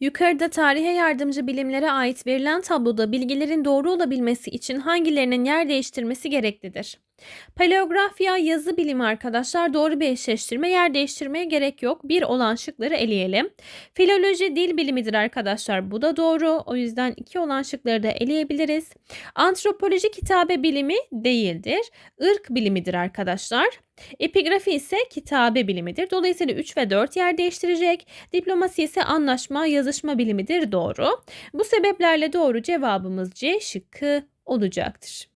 Yukarıda tarihe yardımcı bilimlere ait verilen tabloda bilgilerin doğru olabilmesi için hangilerinin yer değiştirmesi gereklidir? Paleografya yazı bilimi arkadaşlar doğru bir eşleştirme yer değiştirmeye gerek yok. Bir olan şıkları eleyelim. Filoloji dil bilimidir arkadaşlar bu da doğru. O yüzden iki olan şıkları da eleyebiliriz. Antropoloji kitabe bilimi değildir. ırk bilimidir arkadaşlar. Epigrafi ise kitabe bilimidir. Dolayısıyla 3 ve 4 yer değiştirecek. Diplomasi ise anlaşma yazışma bilimidir doğru. Bu sebeplerle doğru cevabımız C şıkkı olacaktır.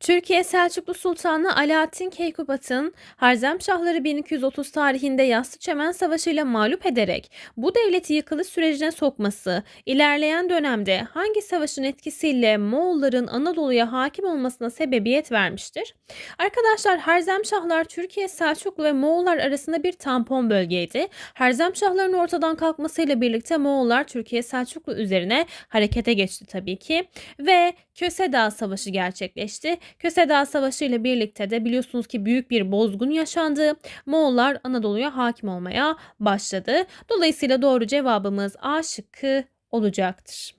Türkiye Selçuklu Sultanı Alaaddin Keykubat'ın Harzemşahları 1230 tarihinde Yastı Çemen Savaşı ile mağlup ederek bu devleti yıkılış sürecine sokması, ilerleyen dönemde hangi savaşın etkisiyle Moğolların Anadolu'ya hakim olmasına sebebiyet vermiştir? Arkadaşlar Harzemşahlar Türkiye, Selçuklu ve Moğollar arasında bir tampon bölgeydi. Harzemşahların ortadan kalkmasıyla birlikte Moğollar Türkiye, Selçuklu üzerine harekete geçti tabii ki ve Köse Dağ Savaşı gerçekleşti. Köse Dağ Savaşı ile birlikte de biliyorsunuz ki büyük bir bozgun yaşandı. Moğollar Anadolu'ya hakim olmaya başladı. Dolayısıyla doğru cevabımız A şıkkı olacaktır.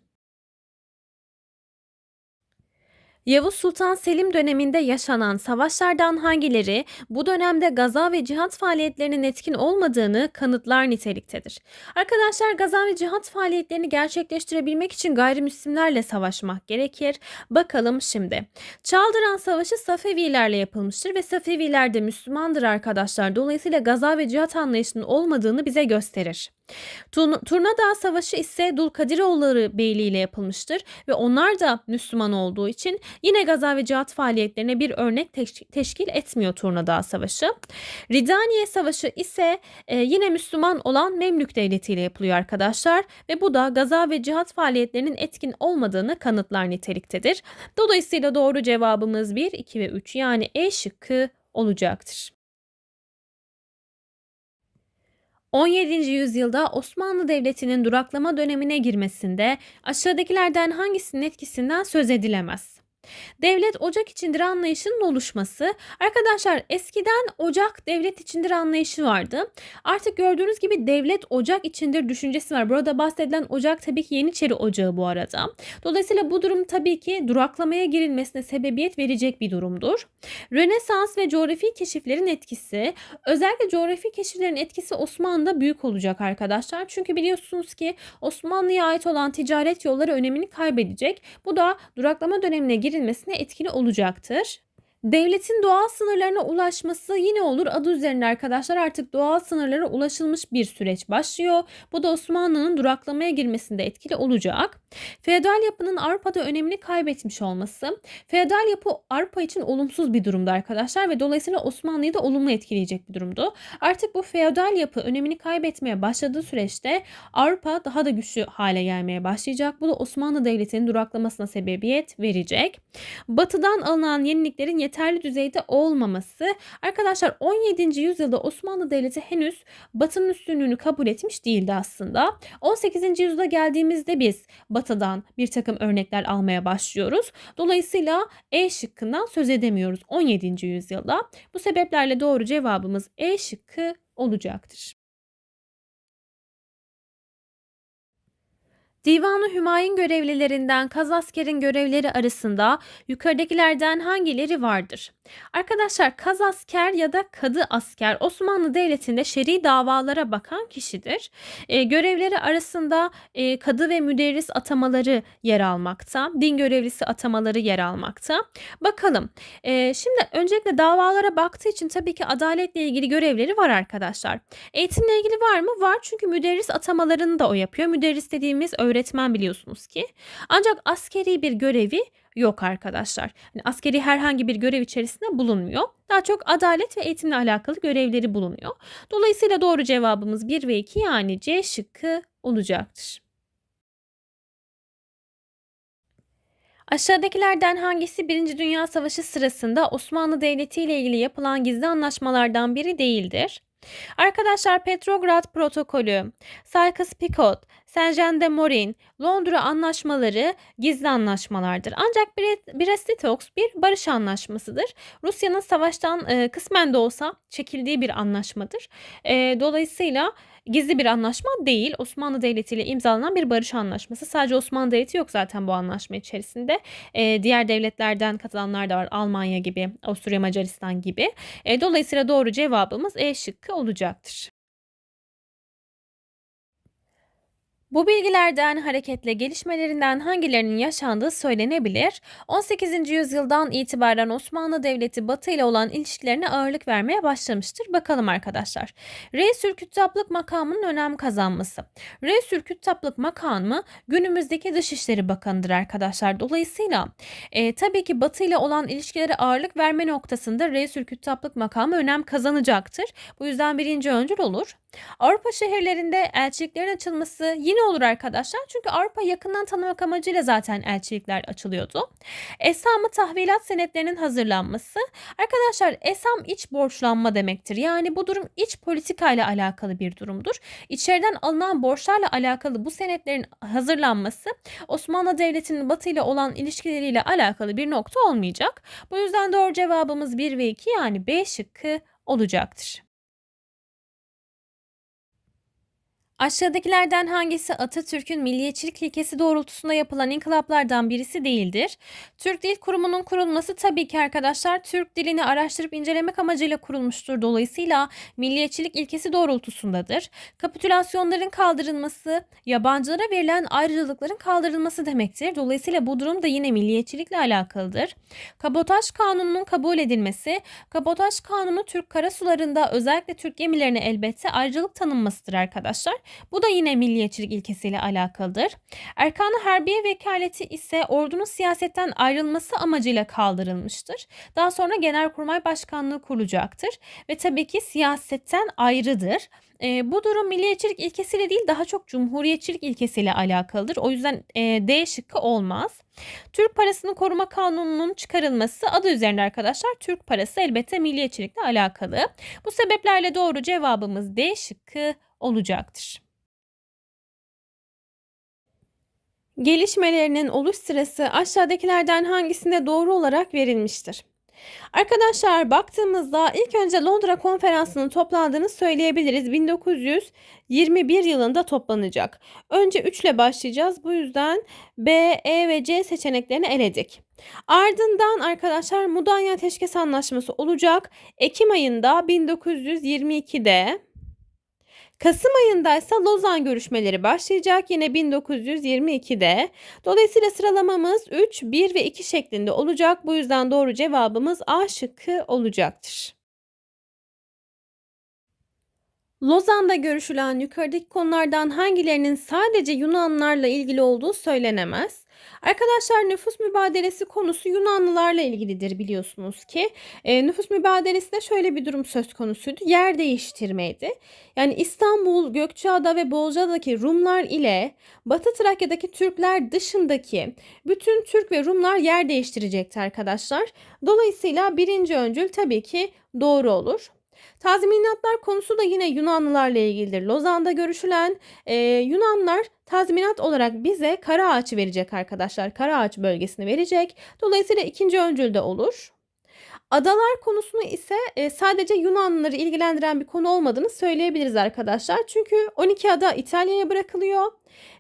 Yavuz Sultan Selim döneminde yaşanan savaşlardan hangileri bu dönemde gaza ve cihat faaliyetlerinin etkin olmadığını kanıtlar niteliktedir. Arkadaşlar gaza ve cihat faaliyetlerini gerçekleştirebilmek için gayrimüslimlerle savaşmak gerekir. Bakalım şimdi. Çaldıran Savaşı Safevilerle yapılmıştır ve Safeviler de Müslümandır arkadaşlar. Dolayısıyla gaza ve cihat anlayışının olmadığını bize gösterir. Turnadağ Savaşı ise Dulkadiroğulları Beyliği ile yapılmıştır ve onlar da Müslüman olduğu için yine gaza ve cihat faaliyetlerine bir örnek teşkil etmiyor Turnadağ Savaşı. Ridaniye Savaşı ise e, yine Müslüman olan Memlük Devleti ile yapılıyor arkadaşlar ve bu da gaza ve cihat faaliyetlerinin etkin olmadığını kanıtlar niteliktedir. Dolayısıyla doğru cevabımız 1, 2 ve 3 yani E şıkkı olacaktır. 17. yüzyılda Osmanlı Devleti'nin duraklama dönemine girmesinde aşağıdakilerden hangisinin etkisinden söz edilemez? Devlet ocak içindir anlayışının oluşması. Arkadaşlar eskiden ocak devlet içindir anlayışı vardı. Artık gördüğünüz gibi devlet ocak içindir düşüncesi var. Burada bahsedilen ocak tabii ki Yeniçeri Ocağı bu arada. Dolayısıyla bu durum tabii ki duraklamaya girilmesine sebebiyet verecek bir durumdur. Rönesans ve coğrafi keşiflerin etkisi. Özellikle coğrafi keşiflerin etkisi Osmanlı'da büyük olacak arkadaşlar. Çünkü biliyorsunuz ki Osmanlı'ya ait olan ticaret yolları önemini kaybedecek. Bu da duraklama dönemine girin edilmesine etkili olacaktır. Devletin doğal sınırlarına ulaşması yine olur adı üzerinde arkadaşlar artık doğal sınırlara ulaşılmış bir süreç başlıyor. Bu da Osmanlı'nın duraklamaya girmesinde etkili olacak. Feodal yapının Avrupa'da önemini kaybetmiş olması. Feodal yapı Avrupa için olumsuz bir durumdu arkadaşlar ve dolayısıyla Osmanlı'yı da olumlu etkileyecek bir durumdu. Artık bu feodal yapı önemini kaybetmeye başladığı süreçte Avrupa daha da güçlü hale gelmeye başlayacak. Bu da Osmanlı Devleti'nin duraklamasına sebebiyet verecek. Batıdan alınan yeniliklerin yeterli düzeyde olmaması. Arkadaşlar 17. yüzyılda Osmanlı Devleti henüz Batı'nın üstünlüğünü kabul etmiş değildi aslında. 18. yüzyıla geldiğimizde biz Batı'dan bir takım örnekler almaya başlıyoruz. Dolayısıyla E şıkkından söz edemiyoruz 17. yüzyılda. Bu sebeplerle doğru cevabımız E şıkkı olacaktır. Divanı Hümayun görevlilerinden Kazasker'in görevleri arasında yukarıdakilerden hangileri vardır? Arkadaşlar kaz asker ya da kadı asker Osmanlı Devleti'nde şer'i davalara bakan kişidir. E, görevleri arasında e, kadı ve müderris atamaları yer almakta. Din görevlisi atamaları yer almakta. Bakalım. E, şimdi öncelikle davalara baktığı için tabii ki adaletle ilgili görevleri var arkadaşlar. Eğitimle ilgili var mı? Var çünkü müderris atamalarını da o yapıyor. Müderris dediğimiz öğretmen biliyorsunuz ki. Ancak askeri bir görevi yok arkadaşlar. Yani askeri herhangi bir görev içerisinde bulunmuyor. Daha çok adalet ve eğitimle alakalı görevleri bulunuyor. Dolayısıyla doğru cevabımız 1 ve 2 yani C şıkkı olacaktır. Aşağıdakilerden hangisi 1. Dünya Savaşı sırasında Osmanlı Devleti ile ilgili yapılan gizli anlaşmalardan biri değildir? Arkadaşlar Petrograd Protokolü, Sykes-Picot, Saint-Jean de Morin, Londra anlaşmaları gizli anlaşmalardır. Ancak Brest-Litovsk bir barış anlaşmasıdır. Rusya'nın savaştan e, kısmen de olsa çekildiği bir anlaşmadır. E, dolayısıyla gizli bir anlaşma değil. Osmanlı Devleti ile imzalanan bir barış anlaşması. Sadece Osmanlı Devleti yok zaten bu anlaşma içerisinde. E, diğer devletlerden katılanlar da var. Almanya gibi, Avusturya Macaristan gibi. E, dolayısıyla doğru cevabımız E şıkkı olacaktır. Bu bilgilerden hareketle gelişmelerinden hangilerinin yaşandığı söylenebilir. 18. yüzyıldan itibaren Osmanlı Devleti Batı ile olan ilişkilerine ağırlık vermeye başlamıştır. Bakalım arkadaşlar. Reisülküttaplık makamının önem kazanması. Reisülküttaplık makamı günümüzdeki Dışişleri Bakanı'dır arkadaşlar. Dolayısıyla e, tabii ki Batı ile olan ilişkilere ağırlık verme noktasında Reisülküttaplık makamı önem kazanacaktır. Bu yüzden birinci öncül olur. Avrupa şehirlerinde elçiliklerin açılması yine ne olur arkadaşlar çünkü Avrupa yakından tanımak amacıyla zaten elçilikler açılıyordu. Esamı tahvilat senetlerinin hazırlanması. Arkadaşlar esam iç borçlanma demektir. Yani bu durum iç politikayla alakalı bir durumdur. İçeriden alınan borçlarla alakalı bu senetlerin hazırlanması Osmanlı Devleti'nin batı ile olan ilişkileriyle alakalı bir nokta olmayacak. Bu yüzden doğru cevabımız 1 ve 2 yani B şıkkı olacaktır. Aşağıdakilerden hangisi Atatürk'ün milliyetçilik ilkesi doğrultusunda yapılan inkılaplardan birisi değildir? Türk Dil Kurumu'nun kurulması tabii ki arkadaşlar Türk dilini araştırıp incelemek amacıyla kurulmuştur. Dolayısıyla milliyetçilik ilkesi doğrultusundadır. Kapitülasyonların kaldırılması, yabancılara verilen ayrıcalıkların kaldırılması demektir. Dolayısıyla bu durum da yine milliyetçilikle alakalıdır. Kabotaj kanununun kabul edilmesi, kabotaj kanunu Türk karasularında özellikle Türk gemilerine elbette ayrıcalık tanınmasıdır arkadaşlar. Bu da yine milliyetçilik ilkesiyle alakalıdır. Erkanı Harbiye Vekaleti ise ordunun siyasetten ayrılması amacıyla kaldırılmıştır. Daha sonra Genelkurmay Başkanlığı kurulacaktır ve tabii ki siyasetten ayrıdır. E, bu durum milliyetçilik ilkesiyle değil daha çok cumhuriyetçilik ilkesiyle alakalıdır. O yüzden e, D şıkkı olmaz. Türk parasını koruma kanununun çıkarılması adı üzerinde arkadaşlar Türk parası elbette milliyetçilikle alakalı. Bu sebeplerle doğru cevabımız D şıkkı olacaktır. Gelişmelerinin oluş sırası aşağıdakilerden hangisinde doğru olarak verilmiştir? Arkadaşlar baktığımızda ilk önce Londra konferansının toplandığını söyleyebiliriz. 1921 yılında toplanacak. Önce 3 ile başlayacağız. Bu yüzden B, E ve C seçeneklerini eledik. Ardından arkadaşlar Mudanya Teşkes Anlaşması olacak. Ekim ayında 1922'de Kasım ayında ise Lozan görüşmeleri başlayacak yine 1922'de. Dolayısıyla sıralamamız 3, 1 ve 2 şeklinde olacak. Bu yüzden doğru cevabımız A şıkkı olacaktır. Lozan'da görüşülen yukarıdaki konulardan hangilerinin sadece Yunanlarla ilgili olduğu söylenemez. Arkadaşlar nüfus mübadelesi konusu Yunanlılarla ilgilidir biliyorsunuz ki. E, nüfus mübadelesinde şöyle bir durum söz konusuydu. Yer değiştirmeydi. Yani İstanbul, Gökçeada ve Bolca'daki Rumlar ile Batı Trakya'daki Türkler dışındaki bütün Türk ve Rumlar yer değiştirecekti arkadaşlar. Dolayısıyla birinci öncül tabii ki doğru olur. Tazminatlar konusu da yine Yunanlılarla ilgilidir. Lozan'da görüşülen e, Yunanlar tazminat olarak bize kara ağaç verecek arkadaşlar. Kara ağaç bölgesini verecek. Dolayısıyla ikinci öncülde olur. Adalar konusunu ise e, sadece Yunanlıları ilgilendiren bir konu olmadığını söyleyebiliriz arkadaşlar. Çünkü 12 ada İtalya'ya bırakılıyor.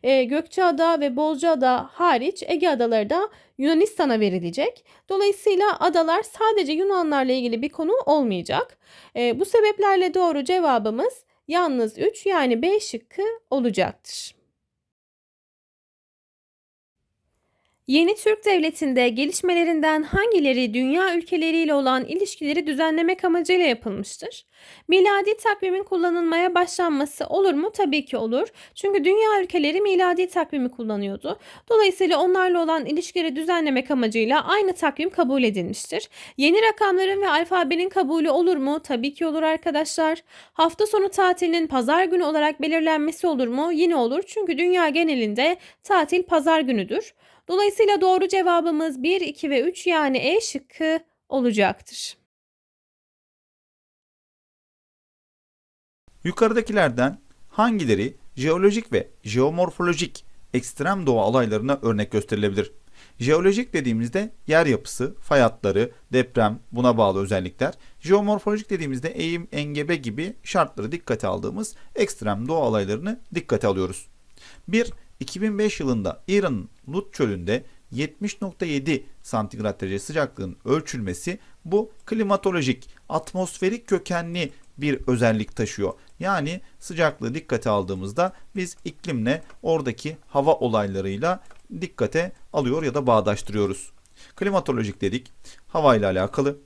E, Gökçeada ve Bozcaada hariç Ege adaları da Yunanistan'a verilecek. Dolayısıyla adalar sadece Yunanlarla ilgili bir konu olmayacak. E, bu sebeplerle doğru cevabımız yalnız 3 yani B şıkkı olacaktır. Yeni Türk Devleti'nde gelişmelerinden hangileri dünya ülkeleriyle olan ilişkileri düzenlemek amacıyla yapılmıştır? Miladi takvimin kullanılmaya başlanması olur mu? Tabii ki olur. Çünkü dünya ülkeleri miladi takvimi kullanıyordu. Dolayısıyla onlarla olan ilişkileri düzenlemek amacıyla aynı takvim kabul edilmiştir. Yeni rakamların ve alfabenin kabulü olur mu? Tabii ki olur arkadaşlar. Hafta sonu tatilinin pazar günü olarak belirlenmesi olur mu? Yine olur. Çünkü dünya genelinde tatil pazar günüdür. Dolayısıyla doğru cevabımız 1, 2 ve 3 yani E şıkkı olacaktır. Yukarıdakilerden hangileri jeolojik ve jeomorfolojik ekstrem doğa olaylarına örnek gösterilebilir? Jeolojik dediğimizde yer yapısı, fay hatları, deprem buna bağlı özellikler. Jeomorfolojik dediğimizde eğim, engebe gibi şartları dikkate aldığımız ekstrem doğa olaylarını dikkate alıyoruz. 1. 2005 yılında İran'ın Lut çölünde 70.7 santigrat derece sıcaklığın ölçülmesi bu klimatolojik, atmosferik kökenli bir özellik taşıyor. Yani sıcaklığı dikkate aldığımızda biz iklimle oradaki hava olaylarıyla dikkate alıyor ya da bağdaştırıyoruz. Klimatolojik dedik, hava ile alakalı.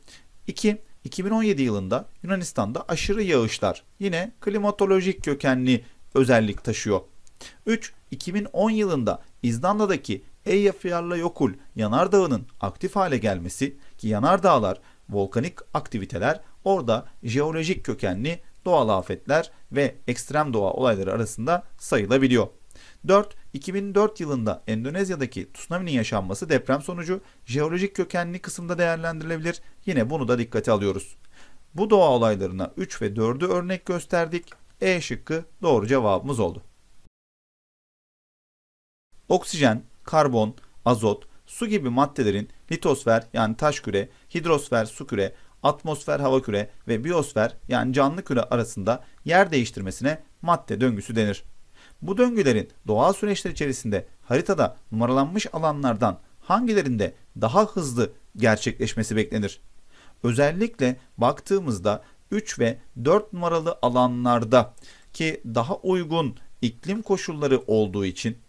2. 2017 yılında Yunanistan'da aşırı yağışlar yine klimatolojik kökenli özellik taşıyor. 3. 2010 yılında İzlanda'daki Eyjafjallajökull yanardağının aktif hale gelmesi ki yanardağlar volkanik aktiviteler orada jeolojik kökenli doğal afetler ve ekstrem doğa olayları arasında sayılabiliyor. 4. 2004 yılında Endonezya'daki tsunami'nin yaşanması deprem sonucu jeolojik kökenli kısımda değerlendirilebilir. Yine bunu da dikkate alıyoruz. Bu doğa olaylarına 3 ve 4'ü örnek gösterdik. E şıkkı doğru cevabımız oldu. Oksijen, karbon, azot, su gibi maddelerin litosfer yani taş küre, hidrosfer su küre, atmosfer hava küre ve biosfer yani canlı küre arasında yer değiştirmesine madde döngüsü denir. Bu döngülerin doğal süreçler içerisinde haritada numaralanmış alanlardan hangilerinde daha hızlı gerçekleşmesi beklenir? Özellikle baktığımızda 3 ve 4 numaralı alanlarda ki daha uygun iklim koşulları olduğu için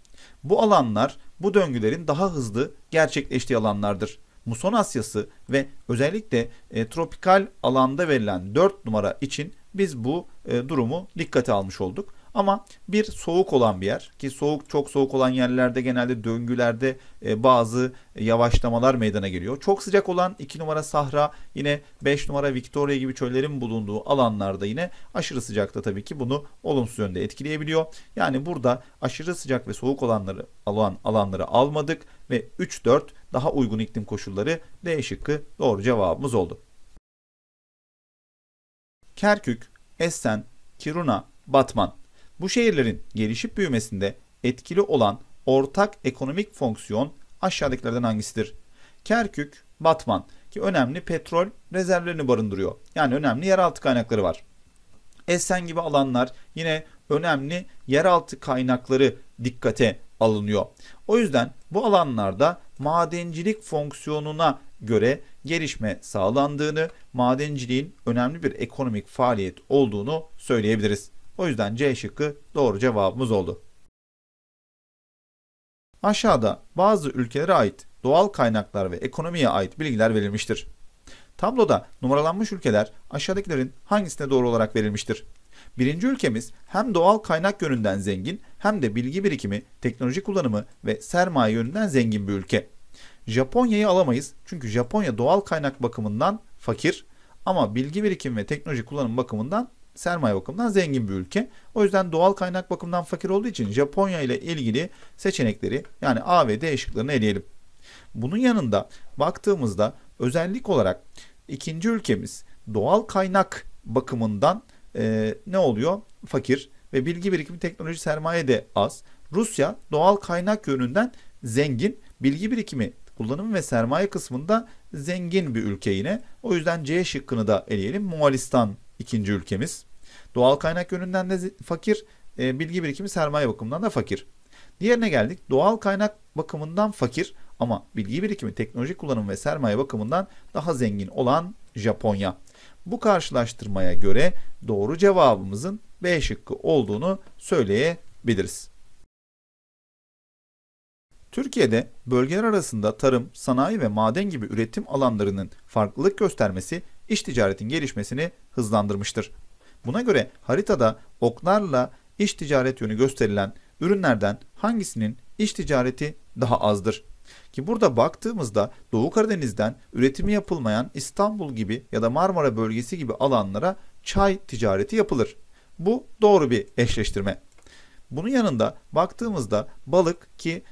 bu alanlar bu döngülerin daha hızlı gerçekleştiği alanlardır. Muson Asyası ve özellikle e, tropikal alanda verilen 4 numara için biz bu e, durumu dikkate almış olduk. Ama bir soğuk olan bir yer ki soğuk çok soğuk olan yerlerde genelde döngülerde e, bazı yavaşlamalar meydana geliyor. Çok sıcak olan 2 numara Sahra yine 5 numara Victoria gibi çöllerin bulunduğu alanlarda yine aşırı sıcakta tabii ki bunu olumsuz yönde etkileyebiliyor. Yani burada aşırı sıcak ve soğuk olanları alan alanları almadık ve 3-4 daha uygun iklim koşulları D şıkkı doğru cevabımız oldu. Kerkük, Essen, Kiruna, Batman bu şehirlerin gelişip büyümesinde etkili olan ortak ekonomik fonksiyon aşağıdakilerden hangisidir? Kerkük, Batman ki önemli petrol rezervlerini barındırıyor. Yani önemli yeraltı kaynakları var. Esen gibi alanlar yine önemli yeraltı kaynakları dikkate alınıyor. O yüzden bu alanlarda madencilik fonksiyonuna göre gelişme sağlandığını, madenciliğin önemli bir ekonomik faaliyet olduğunu söyleyebiliriz. O yüzden C şıkkı doğru cevabımız oldu. Aşağıda bazı ülkelere ait doğal kaynaklar ve ekonomiye ait bilgiler verilmiştir. Tabloda numaralanmış ülkeler aşağıdakilerin hangisine doğru olarak verilmiştir? Birinci ülkemiz hem doğal kaynak yönünden zengin hem de bilgi birikimi, teknoloji kullanımı ve sermaye yönünden zengin bir ülke. Japonya'yı alamayız çünkü Japonya doğal kaynak bakımından fakir ama bilgi birikimi ve teknoloji kullanım bakımından sermaye bakımından zengin bir ülke. O yüzden doğal kaynak bakımından fakir olduğu için Japonya ile ilgili seçenekleri yani A ve D şıklarını eleyelim. Bunun yanında baktığımızda özellik olarak ikinci ülkemiz doğal kaynak bakımından e, ne oluyor? Fakir ve bilgi birikimi teknoloji sermaye de az. Rusya doğal kaynak yönünden zengin, bilgi birikimi kullanım ve sermaye kısmında zengin bir ülke yine. O yüzden C şıkkını da eleyelim. Moğolistan ikinci ülkemiz. Doğal kaynak yönünden de fakir, e, bilgi birikimi sermaye bakımından da fakir. Diğerine geldik. Doğal kaynak bakımından fakir ama bilgi birikimi, teknoloji kullanımı ve sermaye bakımından daha zengin olan Japonya. Bu karşılaştırmaya göre doğru cevabımızın B şıkkı olduğunu söyleyebiliriz. Türkiye'de bölgeler arasında tarım, sanayi ve maden gibi üretim alanlarının farklılık göstermesi iş ticaretin gelişmesini hızlandırmıştır. Buna göre haritada oklarla iş ticaret yönü gösterilen ürünlerden hangisinin iş ticareti daha azdır? Ki burada baktığımızda Doğu Karadeniz'den üretimi yapılmayan İstanbul gibi ya da Marmara bölgesi gibi alanlara çay ticareti yapılır. Bu doğru bir eşleştirme. Bunun yanında baktığımızda balık ki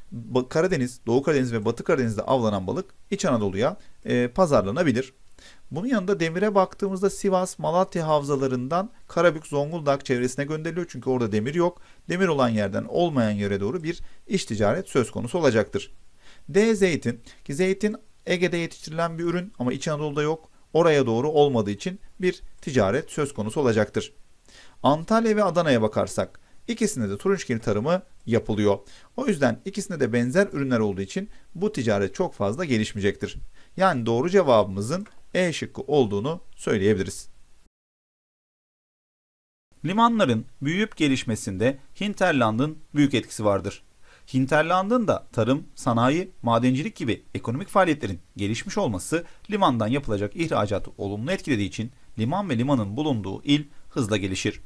Karadeniz, Doğu Karadeniz ve Batı Karadeniz'de avlanan balık İç Anadolu'ya e, pazarlanabilir. Bunun yanında demire baktığımızda Sivas, Malatya havzalarından Karabük, Zonguldak çevresine gönderiliyor. Çünkü orada demir yok. Demir olan yerden olmayan yere doğru bir iş ticaret söz konusu olacaktır. D. Zeytin ki zeytin Ege'de yetiştirilen bir ürün ama İç Anadolu'da yok. Oraya doğru olmadığı için bir ticaret söz konusu olacaktır. Antalya ve Adana'ya bakarsak ikisinde de turunçgil tarımı yapılıyor. O yüzden ikisinde de benzer ürünler olduğu için bu ticaret çok fazla gelişmeyecektir. Yani doğru cevabımızın e şıkkı olduğunu söyleyebiliriz. Limanların büyüyüp gelişmesinde hinterlandın büyük etkisi vardır. Hinterlandın da tarım, sanayi, madencilik gibi ekonomik faaliyetlerin gelişmiş olması limandan yapılacak ihracatı olumlu etkilediği için liman ve limanın bulunduğu il hızla gelişir.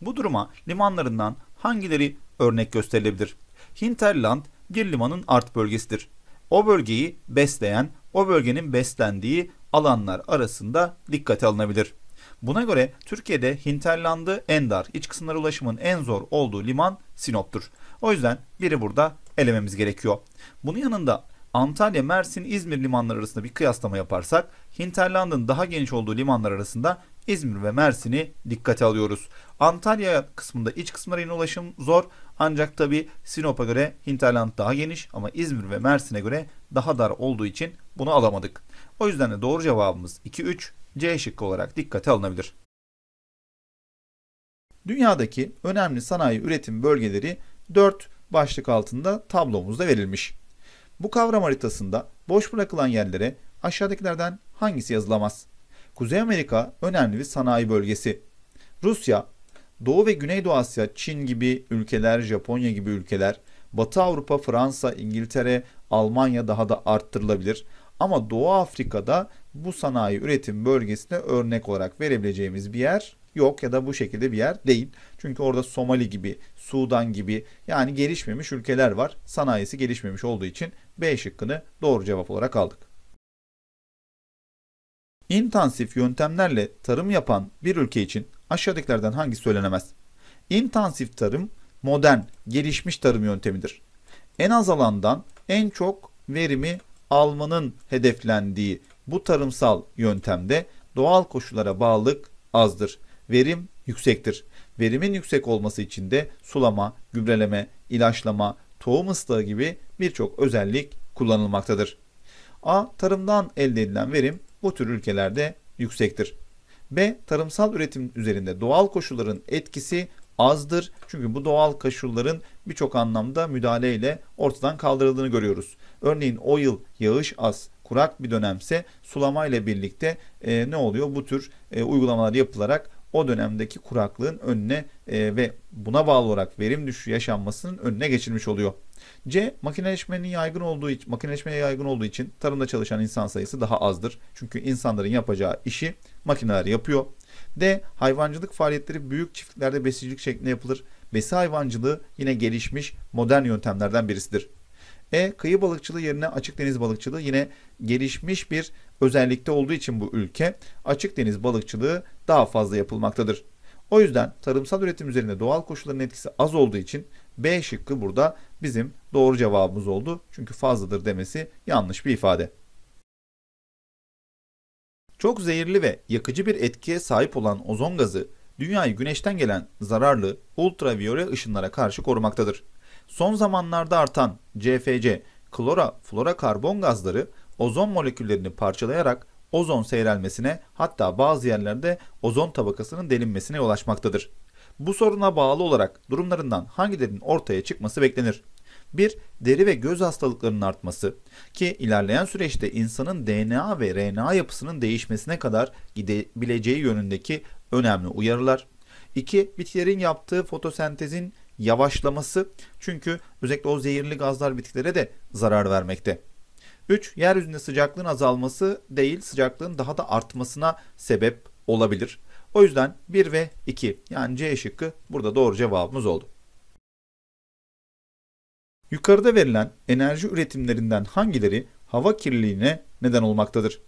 Bu duruma limanlarından hangileri örnek gösterilebilir? Hinterland bir limanın art bölgesidir. O bölgeyi besleyen, o bölgenin beslendiği alanlar arasında dikkate alınabilir. Buna göre Türkiye'de hinterlandı en dar, iç kısımlar ulaşımın en zor olduğu liman Sinop'tur. O yüzden biri burada elememiz gerekiyor. Bunun yanında Antalya, Mersin, İzmir limanları arasında bir kıyaslama yaparsak hinterlandın daha geniş olduğu limanlar arasında İzmir ve Mersin'i dikkate alıyoruz. Antalya kısmında iç kısımlara yine ulaşım zor ancak tabi Sinop'a göre hinterland daha geniş ama İzmir ve Mersin'e göre daha dar olduğu için bunu alamadık. O yüzden de doğru cevabımız 2-3 C şıkkı olarak dikkate alınabilir. Dünyadaki önemli sanayi üretim bölgeleri 4 başlık altında tablomuzda verilmiş. Bu kavram haritasında boş bırakılan yerlere aşağıdakilerden hangisi yazılamaz? Kuzey Amerika önemli bir sanayi bölgesi. Rusya, Doğu ve Güneydoğu Asya, Çin gibi ülkeler, Japonya gibi ülkeler, Batı Avrupa, Fransa, İngiltere, Almanya daha da arttırılabilir. Ama Doğu Afrika'da bu sanayi üretim bölgesine örnek olarak verebileceğimiz bir yer yok ya da bu şekilde bir yer değil. Çünkü orada Somali gibi, Sudan gibi yani gelişmemiş ülkeler var. Sanayisi gelişmemiş olduğu için B şıkkını doğru cevap olarak aldık. İntansif yöntemlerle tarım yapan bir ülke için aşağıdakilerden hangisi söylenemez? İntansif tarım modern, gelişmiş tarım yöntemidir. En az alandan en çok verimi almanın hedeflendiği bu tarımsal yöntemde doğal koşullara bağlılık azdır. Verim yüksektir. Verimin yüksek olması için de sulama, gübreleme, ilaçlama, tohum ıslığı gibi birçok özellik kullanılmaktadır. A. Tarımdan elde edilen verim bu tür ülkelerde yüksektir. B. Tarımsal üretim üzerinde doğal koşulların etkisi azdır. Çünkü bu doğal koşulların birçok anlamda müdahaleyle ortadan kaldırıldığını görüyoruz. Örneğin o yıl yağış az, kurak bir dönemse sulama ile birlikte e, ne oluyor? Bu tür e, uygulamalar yapılarak o dönemdeki kuraklığın önüne e, ve buna bağlı olarak verim düşüşü yaşanmasının önüne geçilmiş oluyor. C. Makineleşmenin yaygın olduğu için, makineleşmeye yaygın olduğu için tarımda çalışan insan sayısı daha azdır. Çünkü insanların yapacağı işi makineler yapıyor. D. Hayvancılık faaliyetleri büyük çiftliklerde besicilik şeklinde yapılır. Besi hayvancılığı yine gelişmiş modern yöntemlerden birisidir. E kıyı balıkçılığı yerine açık deniz balıkçılığı yine gelişmiş bir özellikte olduğu için bu ülke açık deniz balıkçılığı daha fazla yapılmaktadır. O yüzden tarımsal üretim üzerinde doğal koşulların etkisi az olduğu için B şıkkı burada bizim doğru cevabımız oldu. Çünkü fazladır demesi yanlış bir ifade. Çok zehirli ve yakıcı bir etkiye sahip olan ozon gazı dünyayı güneşten gelen zararlı ultraviyole ışınlara karşı korumaktadır. Son zamanlarda artan CFC, klora, flora karbon gazları ozon moleküllerini parçalayarak ozon seyrelmesine hatta bazı yerlerde ozon tabakasının delinmesine yol açmaktadır. Bu soruna bağlı olarak durumlarından hangilerinin ortaya çıkması beklenir? 1. Deri ve göz hastalıklarının artması ki ilerleyen süreçte insanın DNA ve RNA yapısının değişmesine kadar gidebileceği yönündeki önemli uyarılar. 2. Bitkilerin yaptığı fotosentezin yavaşlaması çünkü özellikle o zehirli gazlar bitkilere de zarar vermekte. 3. Yeryüzünde sıcaklığın azalması değil sıcaklığın daha da artmasına sebep olabilir. O yüzden 1 ve 2 yani C şıkkı burada doğru cevabımız oldu. Yukarıda verilen enerji üretimlerinden hangileri hava kirliliğine neden olmaktadır?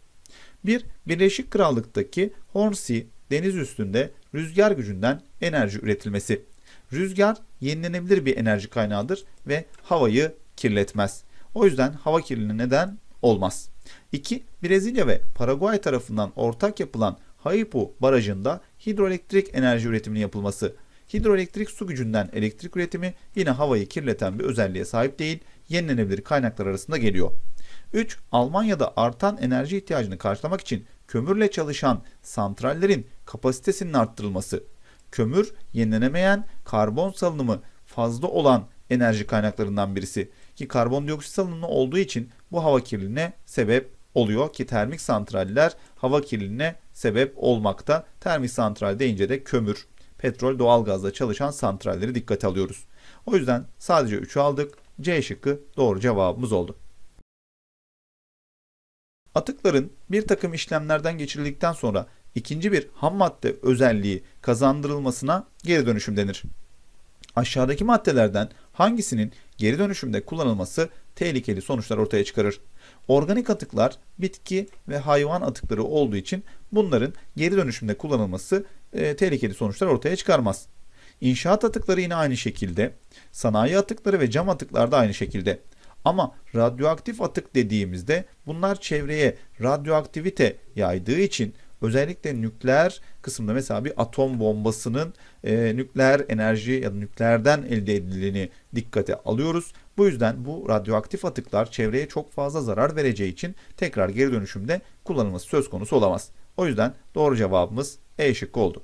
1. Birleşik Krallık'taki Hornsea deniz üstünde rüzgar gücünden enerji üretilmesi. Rüzgar yenilenebilir bir enerji kaynağıdır ve havayı kirletmez. O yüzden hava kirliliği neden olmaz. 2. Brezilya ve Paraguay tarafından ortak yapılan Haipu Barajı'nda hidroelektrik enerji üretiminin yapılması. Hidroelektrik su gücünden elektrik üretimi yine havayı kirleten bir özelliğe sahip değil, yenilenebilir kaynaklar arasında geliyor. 3. Almanya'da artan enerji ihtiyacını karşılamak için kömürle çalışan santrallerin kapasitesinin arttırılması kömür yenilenemeyen karbon salınımı fazla olan enerji kaynaklarından birisi ki karbondioksit salınımı olduğu için bu hava kirliliğine sebep oluyor ki termik santraller hava kirliliğine sebep olmakta. Termik santral deyince de kömür, petrol, doğalgazla çalışan santralleri dikkate alıyoruz. O yüzden sadece 3'ü aldık. C şıkkı doğru cevabımız oldu. Atıkların bir takım işlemlerden geçirildikten sonra ikinci bir ham madde özelliği kazandırılmasına geri dönüşüm denir. Aşağıdaki maddelerden hangisinin geri dönüşümde kullanılması tehlikeli sonuçlar ortaya çıkarır? Organik atıklar bitki ve hayvan atıkları olduğu için bunların geri dönüşümde kullanılması e, tehlikeli sonuçlar ortaya çıkarmaz. İnşaat atıkları yine aynı şekilde, sanayi atıkları ve cam atıklar da aynı şekilde. Ama radyoaktif atık dediğimizde bunlar çevreye radyoaktivite yaydığı için özellikle nükleer kısımda mesela bir atom bombasının e, nükleer enerji ya da nükleerden elde edildiğini dikkate alıyoruz. Bu yüzden bu radyoaktif atıklar çevreye çok fazla zarar vereceği için tekrar geri dönüşümde kullanılması söz konusu olamaz. O yüzden doğru cevabımız E şıkkı oldu.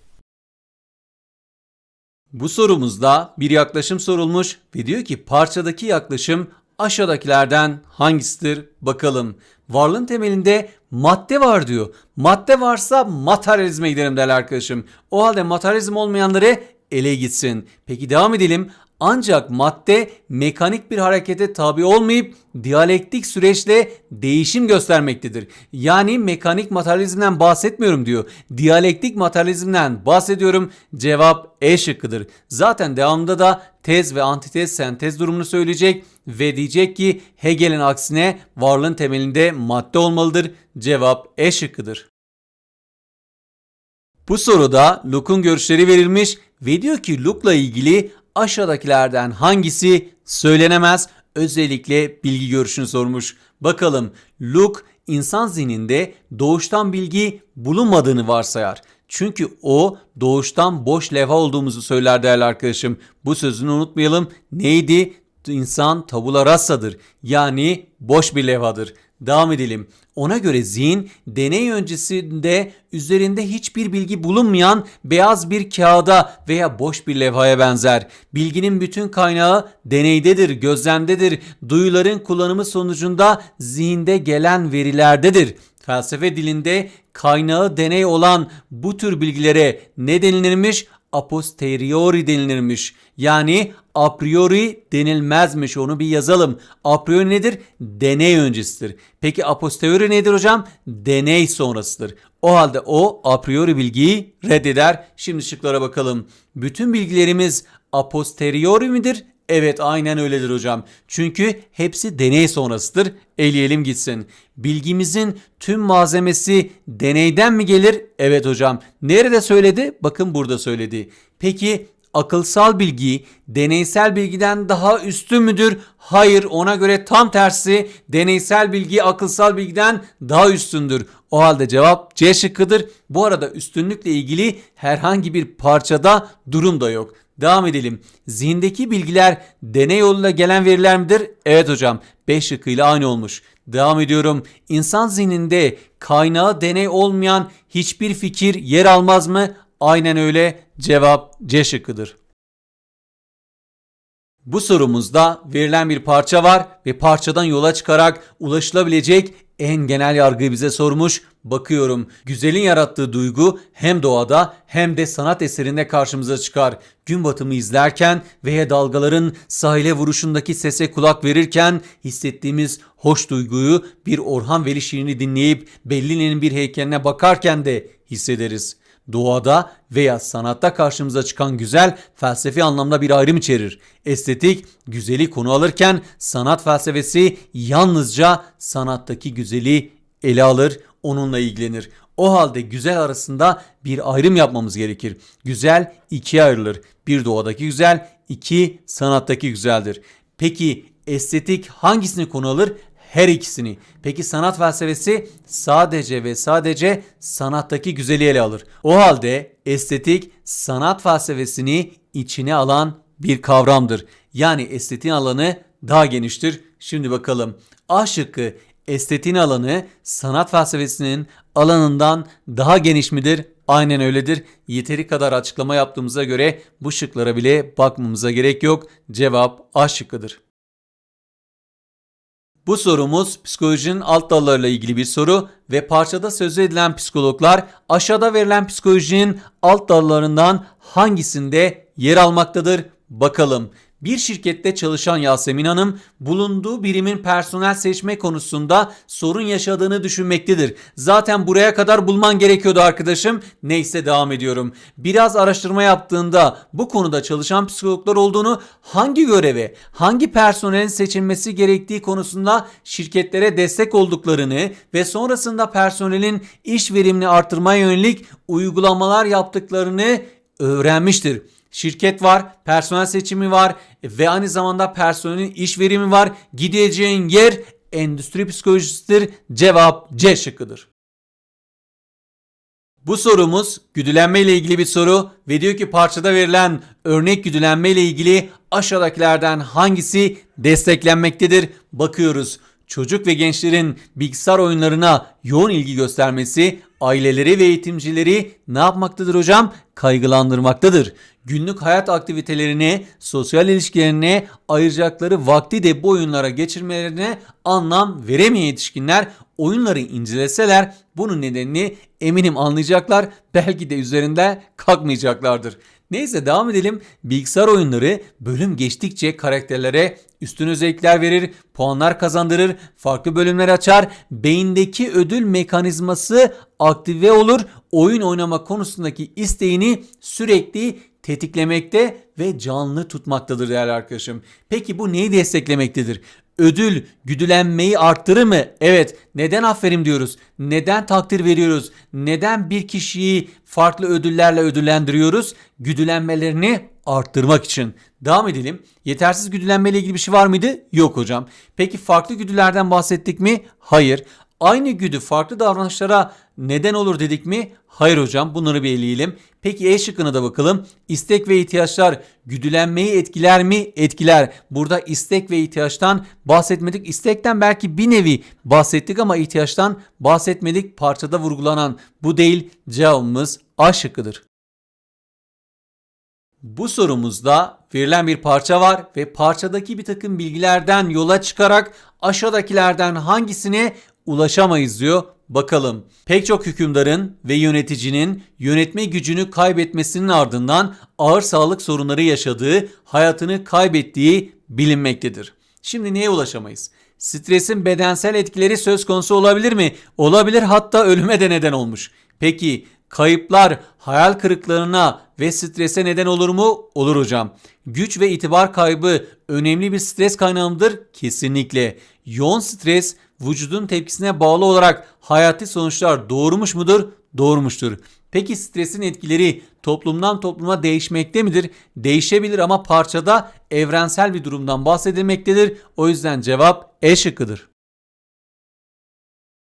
Bu sorumuzda bir yaklaşım sorulmuş ve diyor ki parçadaki yaklaşım aşağıdakilerden hangisidir bakalım. Varlığın temelinde madde var diyor. Madde varsa materyalizme gidelim değerli arkadaşım. O halde materyalizm olmayanları ele gitsin. Peki devam edelim. Ancak madde mekanik bir harekete tabi olmayıp diyalektik süreçle değişim göstermektedir. Yani mekanik materyalizmden bahsetmiyorum diyor. Diyalektik materyalizmden bahsediyorum. Cevap E şıkkıdır. Zaten devamında da tez ve antitez sentez durumunu söyleyecek ve diyecek ki Hegel'in aksine varlığın temelinde madde olmalıdır. Cevap E şıkkıdır. Bu soruda Luke'un görüşleri verilmiş ve diyor ki Luke'la ilgili aşağıdakilerden hangisi söylenemez özellikle bilgi görüşünü sormuş. Bakalım Luke insan zihninde doğuştan bilgi bulunmadığını varsayar. Çünkü o doğuştan boş levha olduğumuzu söyler değerli arkadaşım. Bu sözünü unutmayalım. Neydi? insan tabula rasa'dır, yani boş bir levhadır. Devam edelim. Ona göre zihin deney öncesinde üzerinde hiçbir bilgi bulunmayan beyaz bir kağıda veya boş bir levhaya benzer. Bilginin bütün kaynağı deneydedir, gözlemdedir. Duyuların kullanımı sonucunda zihinde gelen verilerdedir. Felsefe dilinde kaynağı deney olan bu tür bilgilere ne denilirmiş? a posteriori denilirmiş. Yani a priori denilmezmiş. Onu bir yazalım. A priori nedir? Deney öncesidir. Peki a posteriori nedir hocam? Deney sonrasıdır. O halde o a priori bilgiyi reddeder. Şimdi şıklara bakalım. Bütün bilgilerimiz a posteriori midir? Evet aynen öyledir hocam. Çünkü hepsi deney sonrasıdır. Eleyelim gitsin. Bilgimizin tüm malzemesi deneyden mi gelir? Evet hocam. Nerede söyledi? Bakın burada söyledi. Peki akılsal bilgi deneysel bilgiden daha üstün müdür? Hayır ona göre tam tersi deneysel bilgi akılsal bilgiden daha üstündür. O halde cevap C şıkkıdır. Bu arada üstünlükle ilgili herhangi bir parçada durum da yok. Devam edelim. Zihindeki bilgiler deney yoluyla gelen veriler midir? Evet hocam. 5 şıkkıyla aynı olmuş. Devam ediyorum. İnsan zihninde kaynağı deney olmayan hiçbir fikir yer almaz mı? Aynen öyle. Cevap C şıkkıdır. Bu sorumuzda verilen bir parça var ve parçadan yola çıkarak ulaşılabilecek en genel yargıyı bize sormuş. Bakıyorum güzelin yarattığı duygu hem doğada hem de sanat eserinde karşımıza çıkar. Gün batımı izlerken veya dalgaların sahile vuruşundaki sese kulak verirken hissettiğimiz hoş duyguyu bir Orhan Veli şiirini dinleyip Bellini'nin bir heykeline bakarken de hissederiz doğada veya sanatta karşımıza çıkan güzel felsefi anlamda bir ayrım içerir. Estetik güzeli konu alırken sanat felsefesi yalnızca sanattaki güzeli ele alır, onunla ilgilenir. O halde güzel arasında bir ayrım yapmamız gerekir. Güzel ikiye ayrılır. Bir doğadaki güzel, iki sanattaki güzeldir. Peki estetik hangisini konu alır her ikisini. Peki sanat felsefesi sadece ve sadece sanattaki güzeli ele alır. O halde estetik sanat felsefesini içine alan bir kavramdır. Yani estetiğin alanı daha geniştir. Şimdi bakalım. A şıkkı estetiğin alanı sanat felsefesinin alanından daha geniş midir? Aynen öyledir. Yeteri kadar açıklama yaptığımıza göre bu şıklara bile bakmamıza gerek yok. Cevap A şıkkıdır. Bu sorumuz psikolojinin alt dallarıyla ilgili bir soru ve parçada sözü edilen psikologlar aşağıda verilen psikolojinin alt dallarından hangisinde yer almaktadır? Bakalım bir şirkette çalışan Yasemin Hanım bulunduğu birimin personel seçme konusunda sorun yaşadığını düşünmektedir. Zaten buraya kadar bulman gerekiyordu arkadaşım. Neyse devam ediyorum. Biraz araştırma yaptığında bu konuda çalışan psikologlar olduğunu, hangi göreve, hangi personelin seçilmesi gerektiği konusunda şirketlere destek olduklarını ve sonrasında personelin iş verimini artırmaya yönelik uygulamalar yaptıklarını öğrenmiştir. Şirket var, personel seçimi var ve aynı zamanda personelin iş verimi var. Gideceğin yer endüstri psikolojisidir. Cevap C şıkkıdır. Bu sorumuz güdülenme ile ilgili bir soru ve diyor ki parçada verilen örnek güdülenme ile ilgili aşağıdakilerden hangisi desteklenmektedir? Bakıyoruz. Çocuk ve gençlerin bilgisayar oyunlarına yoğun ilgi göstermesi aileleri ve eğitimcileri ne yapmaktadır hocam? Kaygılandırmaktadır günlük hayat aktivitelerine, sosyal ilişkilerine ayıracakları vakti de bu oyunlara geçirmelerine anlam veremeyen yetişkinler oyunları inceleseler bunun nedenini eminim anlayacaklar belki de üzerinde kalkmayacaklardır. Neyse devam edelim. Bilgisayar oyunları bölüm geçtikçe karakterlere üstün özellikler verir, puanlar kazandırır, farklı bölümler açar, beyindeki ödül mekanizması aktive olur, oyun oynama konusundaki isteğini sürekli tetiklemekte ve canlı tutmaktadır değerli arkadaşım. Peki bu neyi desteklemektedir? Ödül güdülenmeyi arttırır mı? Evet. Neden aferin diyoruz? Neden takdir veriyoruz? Neden bir kişiyi farklı ödüllerle ödüllendiriyoruz? Güdülenmelerini arttırmak için. Devam edelim. Yetersiz güdülenme ile ilgili bir şey var mıydı? Yok hocam. Peki farklı güdülerden bahsettik mi? Hayır aynı güdü farklı davranışlara neden olur dedik mi? Hayır hocam bunları belirleyelim. Peki E şıkkına da bakalım. İstek ve ihtiyaçlar güdülenmeyi etkiler mi? Etkiler. Burada istek ve ihtiyaçtan bahsetmedik. İstekten belki bir nevi bahsettik ama ihtiyaçtan bahsetmedik. Parçada vurgulanan bu değil cevabımız A şıkkıdır. Bu sorumuzda verilen bir parça var ve parçadaki bir takım bilgilerden yola çıkarak aşağıdakilerden hangisini ulaşamayız diyor. Bakalım pek çok hükümdarın ve yöneticinin yönetme gücünü kaybetmesinin ardından ağır sağlık sorunları yaşadığı, hayatını kaybettiği bilinmektedir. Şimdi niye ulaşamayız? Stresin bedensel etkileri söz konusu olabilir mi? Olabilir hatta ölüme de neden olmuş. Peki Kayıplar hayal kırıklarına ve strese neden olur mu? Olur hocam. Güç ve itibar kaybı önemli bir stres kaynağımdır kesinlikle. Yoğun stres vücudun tepkisine bağlı olarak hayati sonuçlar doğurmuş mudur? Doğurmuştur. Peki stresin etkileri toplumdan topluma değişmekte midir? Değişebilir ama parçada evrensel bir durumdan bahsedilmektedir. O yüzden cevap E şıkkıdır.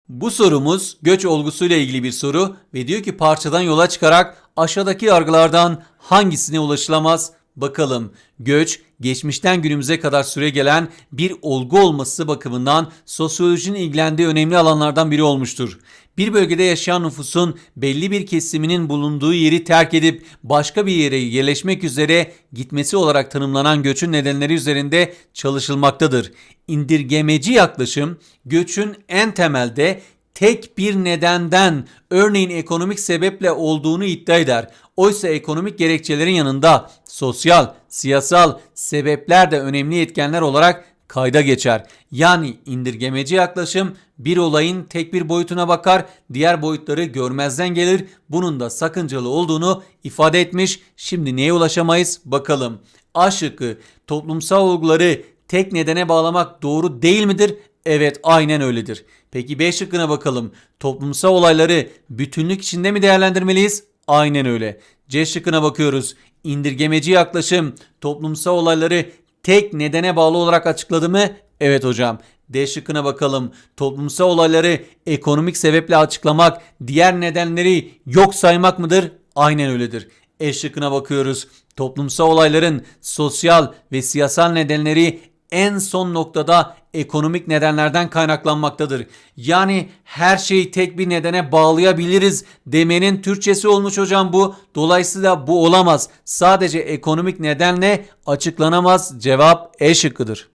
Bu sorumuz göç olgusuyla ilgili bir soru ve diyor ki parçadan yola çıkarak aşağıdaki yargılardan hangisine ulaşılamaz? Bakalım göç geçmişten günümüze kadar süre gelen bir olgu olması bakımından sosyolojinin ilgilendiği önemli alanlardan biri olmuştur bir bölgede yaşayan nüfusun belli bir kesiminin bulunduğu yeri terk edip başka bir yere yerleşmek üzere gitmesi olarak tanımlanan göçün nedenleri üzerinde çalışılmaktadır. İndirgemeci yaklaşım göçün en temelde tek bir nedenden örneğin ekonomik sebeple olduğunu iddia eder. Oysa ekonomik gerekçelerin yanında sosyal, siyasal sebepler de önemli etkenler olarak kayda geçer. Yani indirgemeci yaklaşım bir olayın tek bir boyutuna bakar, diğer boyutları görmezden gelir. Bunun da sakıncalı olduğunu ifade etmiş. Şimdi neye ulaşamayız bakalım. A şıkkı toplumsal olguları tek nedene bağlamak doğru değil midir? Evet aynen öyledir. Peki B şıkkına bakalım. Toplumsal olayları bütünlük içinde mi değerlendirmeliyiz? Aynen öyle. C şıkkına bakıyoruz. İndirgemeci yaklaşım toplumsal olayları tek nedene bağlı olarak açıkladı mı? Evet hocam. D şıkkına bakalım. Toplumsal olayları ekonomik sebeple açıklamak, diğer nedenleri yok saymak mıdır? Aynen öyledir. E şıkkına bakıyoruz. Toplumsal olayların sosyal ve siyasal nedenleri en son noktada ekonomik nedenlerden kaynaklanmaktadır. Yani her şeyi tek bir nedene bağlayabiliriz demenin Türkçesi olmuş hocam bu. Dolayısıyla bu olamaz. Sadece ekonomik nedenle açıklanamaz. Cevap E şıkkıdır.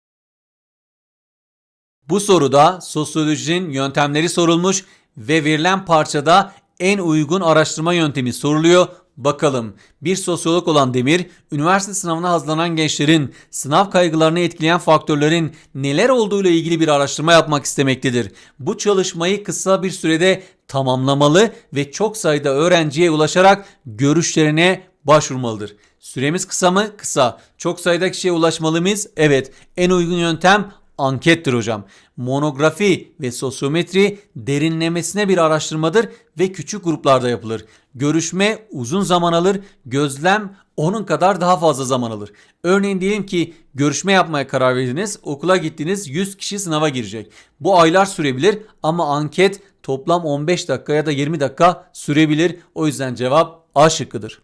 Bu soruda sosyolojinin yöntemleri sorulmuş ve verilen parçada en uygun araştırma yöntemi soruluyor. Bakalım bir sosyolog olan Demir, üniversite sınavına hazırlanan gençlerin sınav kaygılarını etkileyen faktörlerin neler olduğu ile ilgili bir araştırma yapmak istemektedir. Bu çalışmayı kısa bir sürede tamamlamalı ve çok sayıda öğrenciye ulaşarak görüşlerine başvurmalıdır. Süremiz kısa mı? Kısa. Çok sayıda kişiye ulaşmalı mıyız? Evet. En uygun yöntem ankettir hocam. Monografi ve sosyometri derinlemesine bir araştırmadır ve küçük gruplarda yapılır. Görüşme uzun zaman alır, gözlem onun kadar daha fazla zaman alır. Örneğin diyelim ki görüşme yapmaya karar verdiniz, okula gittiniz 100 kişi sınava girecek. Bu aylar sürebilir ama anket toplam 15 dakika ya da 20 dakika sürebilir. O yüzden cevap A şıkkıdır.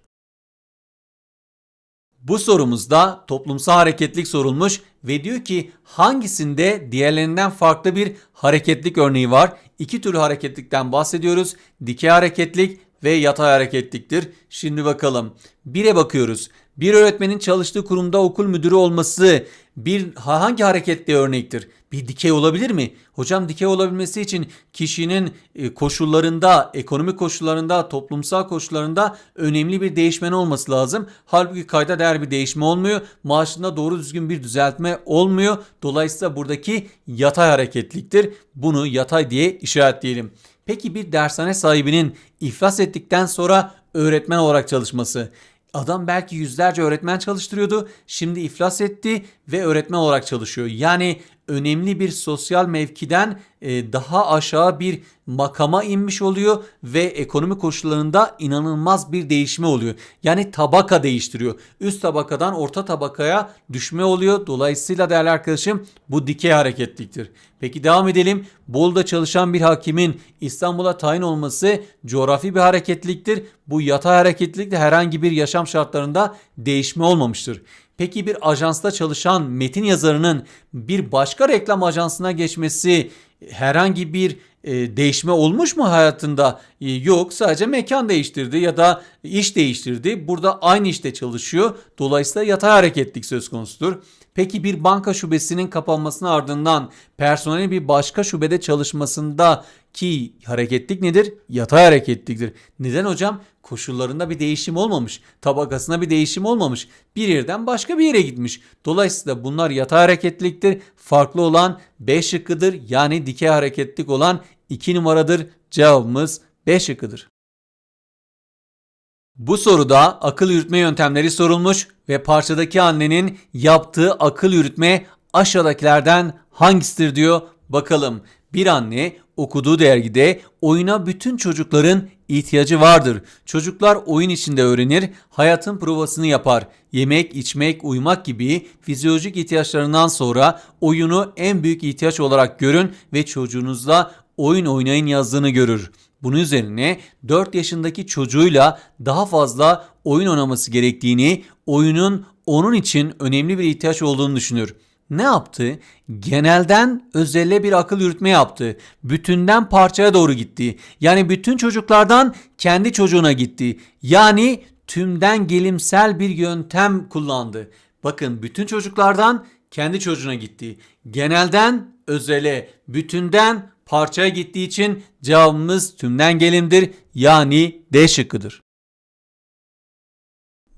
Bu sorumuzda toplumsal hareketlik sorulmuş ve diyor ki hangisinde diğerlerinden farklı bir hareketlik örneği var? İki türlü hareketlikten bahsediyoruz. Dikey hareketlik ve yatay hareketliktir. Şimdi bakalım. 1'e bakıyoruz. Bir öğretmenin çalıştığı kurumda okul müdürü olması bir hangi hareketli örnektir? Bir dikey olabilir mi? Hocam dikey olabilmesi için kişinin e, koşullarında, ekonomik koşullarında, toplumsal koşullarında önemli bir değişmen olması lazım. Halbuki kayda değer bir değişme olmuyor. Maaşında doğru düzgün bir düzeltme olmuyor. Dolayısıyla buradaki yatay hareketliktir. Bunu yatay diye işaretleyelim. Peki bir dershane sahibinin iflas ettikten sonra öğretmen olarak çalışması Adam belki yüzlerce öğretmen çalıştırıyordu. Şimdi iflas etti ve öğretmen olarak çalışıyor. Yani önemli bir sosyal mevkiden e, daha aşağı bir makama inmiş oluyor ve ekonomi koşullarında inanılmaz bir değişme oluyor. Yani tabaka değiştiriyor. Üst tabakadan orta tabakaya düşme oluyor. Dolayısıyla değerli arkadaşım bu dikey hareketliktir. Peki devam edelim. Bolu'da çalışan bir hakimin İstanbul'a tayin olması coğrafi bir hareketliktir. Bu yatay hareketlilikte herhangi bir yaşam şartlarında değişme olmamıştır. Peki bir ajansta çalışan metin yazarının bir başka reklam ajansına geçmesi herhangi bir e, değişme olmuş mu hayatında? E, yok sadece mekan değiştirdi ya da iş değiştirdi. Burada aynı işte çalışıyor. Dolayısıyla yatay hareketlik söz konusudur. Peki bir banka şubesinin kapanmasının ardından personelin bir başka şubede çalışmasında ki hareketlik nedir? Yatay hareketliktir. Neden hocam? Koşullarında bir değişim olmamış. Tabakasına bir değişim olmamış. Bir yerden başka bir yere gitmiş. Dolayısıyla bunlar yatay hareketliktir. Farklı olan B şıkkıdır. Yani dikey hareketlik olan 2 numaradır. Cevabımız B şıkkıdır. Bu soruda akıl yürütme yöntemleri sorulmuş ve parçadaki annenin yaptığı akıl yürütme aşağıdakilerden hangisidir diyor. Bakalım bir anne okuduğu dergide oyuna bütün çocukların ihtiyacı vardır. Çocuklar oyun içinde öğrenir, hayatın provasını yapar. Yemek, içmek, uyumak gibi fizyolojik ihtiyaçlarından sonra oyunu en büyük ihtiyaç olarak görün ve çocuğunuzla oyun oynayın yazdığını görür. Bunun üzerine 4 yaşındaki çocuğuyla daha fazla oyun oynaması gerektiğini, oyunun onun için önemli bir ihtiyaç olduğunu düşünür. Ne yaptı? Genelden özelle bir akıl yürütme yaptı. Bütünden parçaya doğru gitti. Yani bütün çocuklardan kendi çocuğuna gitti. Yani tümden gelimsel bir yöntem kullandı. Bakın bütün çocuklardan kendi çocuğuna gitti. Genelden özele, bütünden Parçaya gittiği için cevabımız tümden gelimdir yani D şıkkıdır.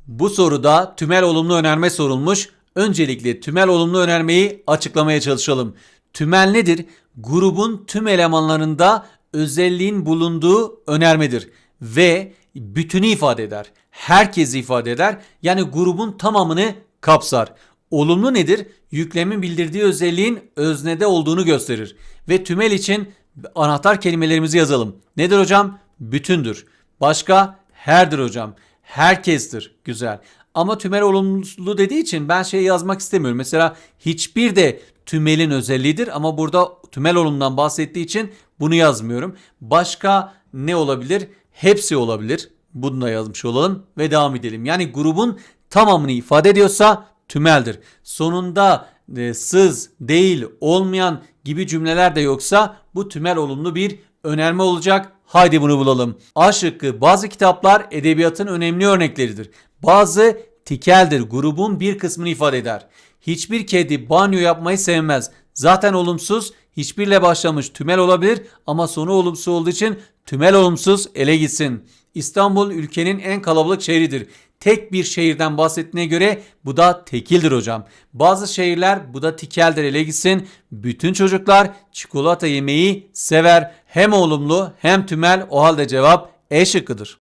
Bu soruda tümel olumlu önerme sorulmuş. Öncelikle tümel olumlu önermeyi açıklamaya çalışalım. Tümel nedir? Grubun tüm elemanlarında özelliğin bulunduğu önermedir ve bütünü ifade eder. Herkesi ifade eder. Yani grubun tamamını kapsar. Olumlu nedir? Yüklemin bildirdiği özelliğin öznede olduğunu gösterir ve tümel için anahtar kelimelerimizi yazalım. Nedir hocam? Bütündür. Başka herdir hocam. Herkestir. Güzel. Ama tümel olumlu dediği için ben şey yazmak istemiyorum. Mesela hiçbir de tümelin özelliğidir ama burada tümel olumdan bahsettiği için bunu yazmıyorum. Başka ne olabilir? Hepsi olabilir. Bunu da yazmış olalım ve devam edelim. Yani grubun tamamını ifade ediyorsa tümeldir. Sonunda e, sız değil olmayan gibi cümleler de yoksa bu tümel olumlu bir önerme olacak. Haydi bunu bulalım. A şıkkı bazı kitaplar edebiyatın önemli örnekleridir. Bazı tikeldir grubun bir kısmını ifade eder. Hiçbir kedi banyo yapmayı sevmez. Zaten olumsuz hiçbirle başlamış tümel olabilir ama sonu olumsuz olduğu için tümel olumsuz ele gitsin. İstanbul ülkenin en kalabalık şehridir tek bir şehirden bahsettiğine göre bu da tekildir hocam. Bazı şehirler bu da tikeldir ele gitsin. Bütün çocuklar çikolata yemeği sever. Hem olumlu hem tümel o halde cevap E şıkkıdır.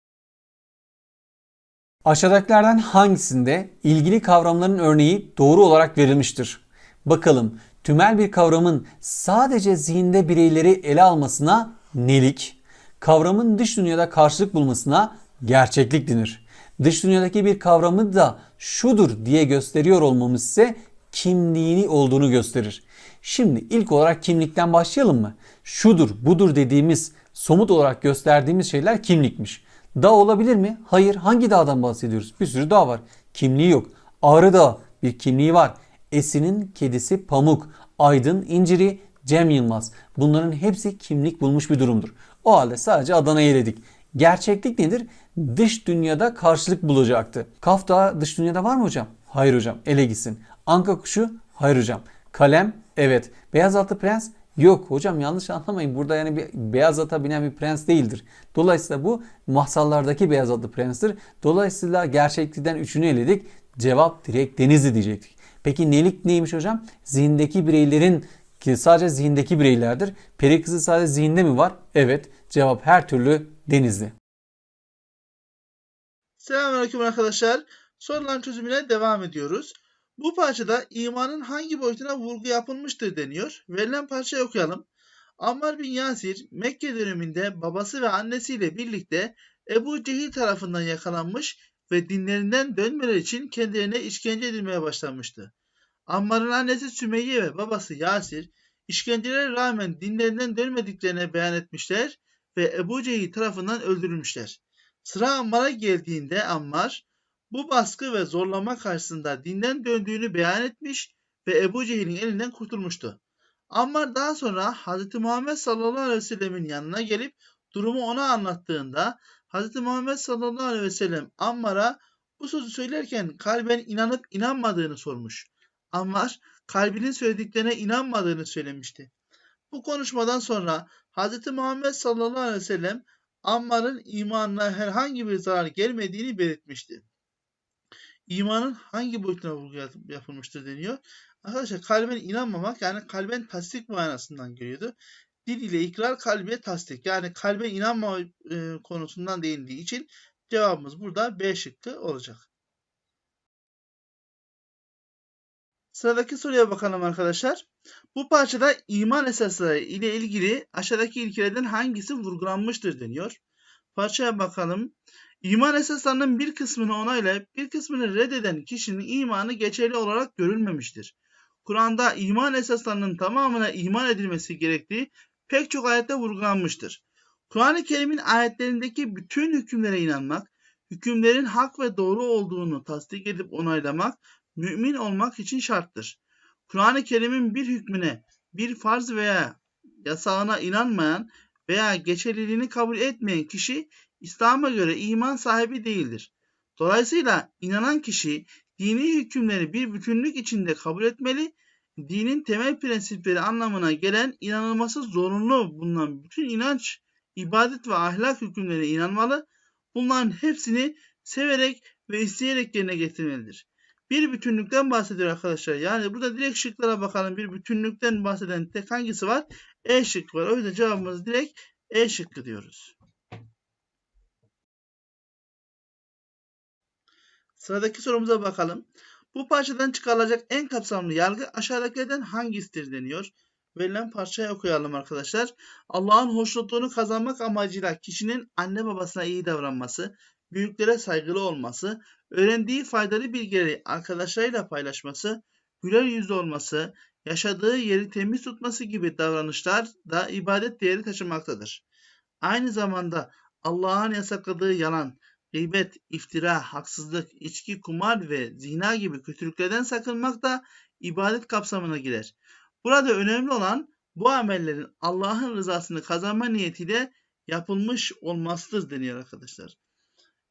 Aşağıdakilerden hangisinde ilgili kavramların örneği doğru olarak verilmiştir? Bakalım tümel bir kavramın sadece zihinde bireyleri ele almasına nelik, kavramın dış dünyada karşılık bulmasına gerçeklik denir dış dünyadaki bir kavramı da şudur diye gösteriyor olmamız ise kimliğini olduğunu gösterir. Şimdi ilk olarak kimlikten başlayalım mı? Şudur, budur dediğimiz, somut olarak gösterdiğimiz şeyler kimlikmiş. Dağ olabilir mi? Hayır. Hangi dağdan bahsediyoruz? Bir sürü dağ var. Kimliği yok. Ağrı Dağı bir kimliği var. Esin'in kedisi Pamuk, Aydın İnciri, Cem Yılmaz. Bunların hepsi kimlik bulmuş bir durumdur. O halde sadece Adana'yı eledik. Gerçeklik nedir? Dış dünyada karşılık bulacaktı. Kafta dış dünyada var mı hocam? Hayır hocam. Ele gitsin. Anka kuşu? Hayır hocam. Kalem? Evet. Beyaz atlı prens? Yok hocam yanlış anlamayın. Burada yani bir beyaz ata binen bir prens değildir. Dolayısıyla bu masallardaki beyaz atlı prenstir. Dolayısıyla gerçeklikten üçünü eledik. Cevap direkt denizi diyecektik. Peki nelik neymiş hocam? Zihindeki bireylerin ki sadece zihindeki bireylerdir. Peri kızı sadece zihinde mi var? Evet. Cevap her türlü Denizli. Selamünaleyküm arkadaşlar. Sorulan çözümüne devam ediyoruz. Bu parçada imanın hangi boyutuna vurgu yapılmıştır deniyor. Verilen parçayı okuyalım. Ammar bin Yasir Mekke döneminde babası ve annesiyle birlikte Ebu Cehil tarafından yakalanmış ve dinlerinden dönmeleri için kendilerine işkence edilmeye başlanmıştı. Ammar'ın annesi Sümeyye ve babası Yasir işkencelere rağmen dinlerinden dönmediklerine beyan etmişler ve Ebu Cehil tarafından öldürülmüşler. Sıra Ammar'a geldiğinde Ammar bu baskı ve zorlama karşısında dinden döndüğünü beyan etmiş ve Ebu Cehil'in elinden kurtulmuştu. Ammar daha sonra Hz. Muhammed sallallahu aleyhi ve sellemin yanına gelip durumu ona anlattığında Hz. Muhammed sallallahu aleyhi ve sellem Ammar'a bu sözü söylerken kalben inanıp inanmadığını sormuş. Ammar kalbinin söylediklerine inanmadığını söylemişti. Bu konuşmadan sonra Hz. Muhammed sallallahu aleyhi ve sellem Ammar'ın imanına herhangi bir zarar gelmediğini belirtmişti. İmanın hangi boyutuna vurgu yapılmıştır deniyor. Arkadaşlar kalben inanmamak yani kalben tasdik manasından geliyordu. Dil ile ikrar kalbe tasdik yani kalbe inanma e, konusundan değindiği için cevabımız burada B şıkkı olacak. Sıradaki soruya bakalım arkadaşlar. Bu parçada iman esasları ile ilgili aşağıdaki ilkelerden hangisi vurgulanmıştır deniyor. Parçaya bakalım. İman esaslarının bir kısmını onayla bir kısmını reddeden kişinin imanı geçerli olarak görülmemiştir. Kur'an'da iman esaslarının tamamına iman edilmesi gerektiği pek çok ayette vurgulanmıştır. Kur'an-ı Kerim'in ayetlerindeki bütün hükümlere inanmak, hükümlerin hak ve doğru olduğunu tasdik edip onaylamak, mümin olmak için şarttır. Kur'an-ı Kerim'in bir hükmüne, bir farz veya yasağına inanmayan veya geçerliliğini kabul etmeyen kişi İslam'a göre iman sahibi değildir. Dolayısıyla inanan kişi dini hükümleri bir bütünlük içinde kabul etmeli, dinin temel prensipleri anlamına gelen inanılması zorunlu bulunan bütün inanç, ibadet ve ahlak hükümlerine inanmalı, bunların hepsini severek ve isteyerek yerine getirmelidir. Bir bütünlükten bahsediyor arkadaşlar. Yani burada direkt şıklara bakalım. Bir bütünlükten bahseden tek hangisi var? E şıkkı var. O yüzden cevabımız direkt E şıkkı diyoruz. Sıradaki sorumuza bakalım. Bu parçadan çıkarılacak en kapsamlı yargı aşağıdakilerden hangisidir deniyor. Verilen parçayı okuyalım arkadaşlar. Allah'ın hoşnutluğunu kazanmak amacıyla kişinin anne babasına iyi davranması, büyüklere saygılı olması, öğrendiği faydalı bilgileri arkadaşlarıyla paylaşması, güler yüzlü olması, yaşadığı yeri temiz tutması gibi davranışlar da ibadet değeri taşımaktadır. Aynı zamanda Allah'ın yasakladığı yalan, gıybet, iftira, haksızlık, içki, kumar ve zina gibi kötülüklerden sakınmak da ibadet kapsamına girer. Burada önemli olan bu amellerin Allah'ın rızasını kazanma niyetiyle yapılmış olmasıdır deniyor arkadaşlar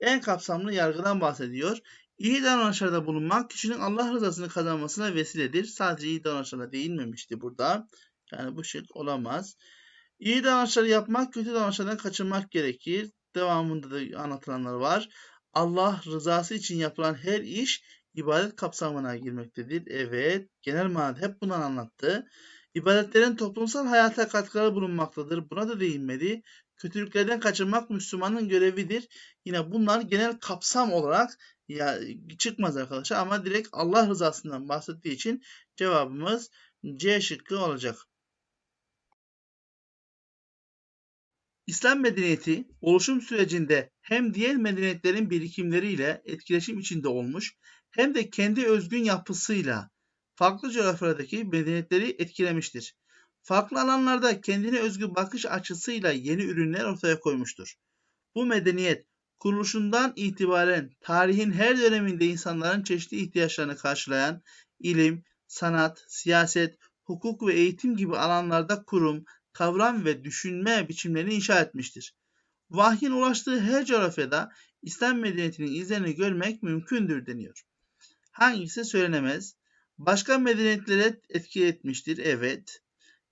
en kapsamlı yargıdan bahsediyor. İyi davranışlarda bulunmak kişinin Allah rızasını kazanmasına vesiledir. Sadece iyi davranışlara değinmemişti burada. Yani bu şık olamaz. İyi davranışları yapmak, kötü davranışlardan kaçınmak gerekir. Devamında da anlatılanlar var. Allah rızası için yapılan her iş ibadet kapsamına girmektedir. Evet, genel manada hep bundan anlattı. İbadetlerin toplumsal hayata katkıları bulunmaktadır. Buna da değinmedi. Kötülüklerden kaçınmak Müslümanın görevidir. Yine bunlar genel kapsam olarak ya, çıkmaz arkadaşlar ama direkt Allah rızasından bahsettiği için cevabımız C şıkkı olacak. İslam medeniyeti oluşum sürecinde hem diğer medeniyetlerin birikimleriyle etkileşim içinde olmuş hem de kendi özgün yapısıyla farklı coğrafyadaki medeniyetleri etkilemiştir. Farklı alanlarda kendine özgü bakış açısıyla yeni ürünler ortaya koymuştur. Bu medeniyet kuruluşundan itibaren tarihin her döneminde insanların çeşitli ihtiyaçlarını karşılayan ilim, sanat, siyaset, hukuk ve eğitim gibi alanlarda kurum, kavram ve düşünme biçimlerini inşa etmiştir. Vahyin ulaştığı her coğrafyada İslam medeniyetinin izlerini görmek mümkündür deniyor. Hangisi söylenemez? Başka medeniyetlere etki etmiştir, evet.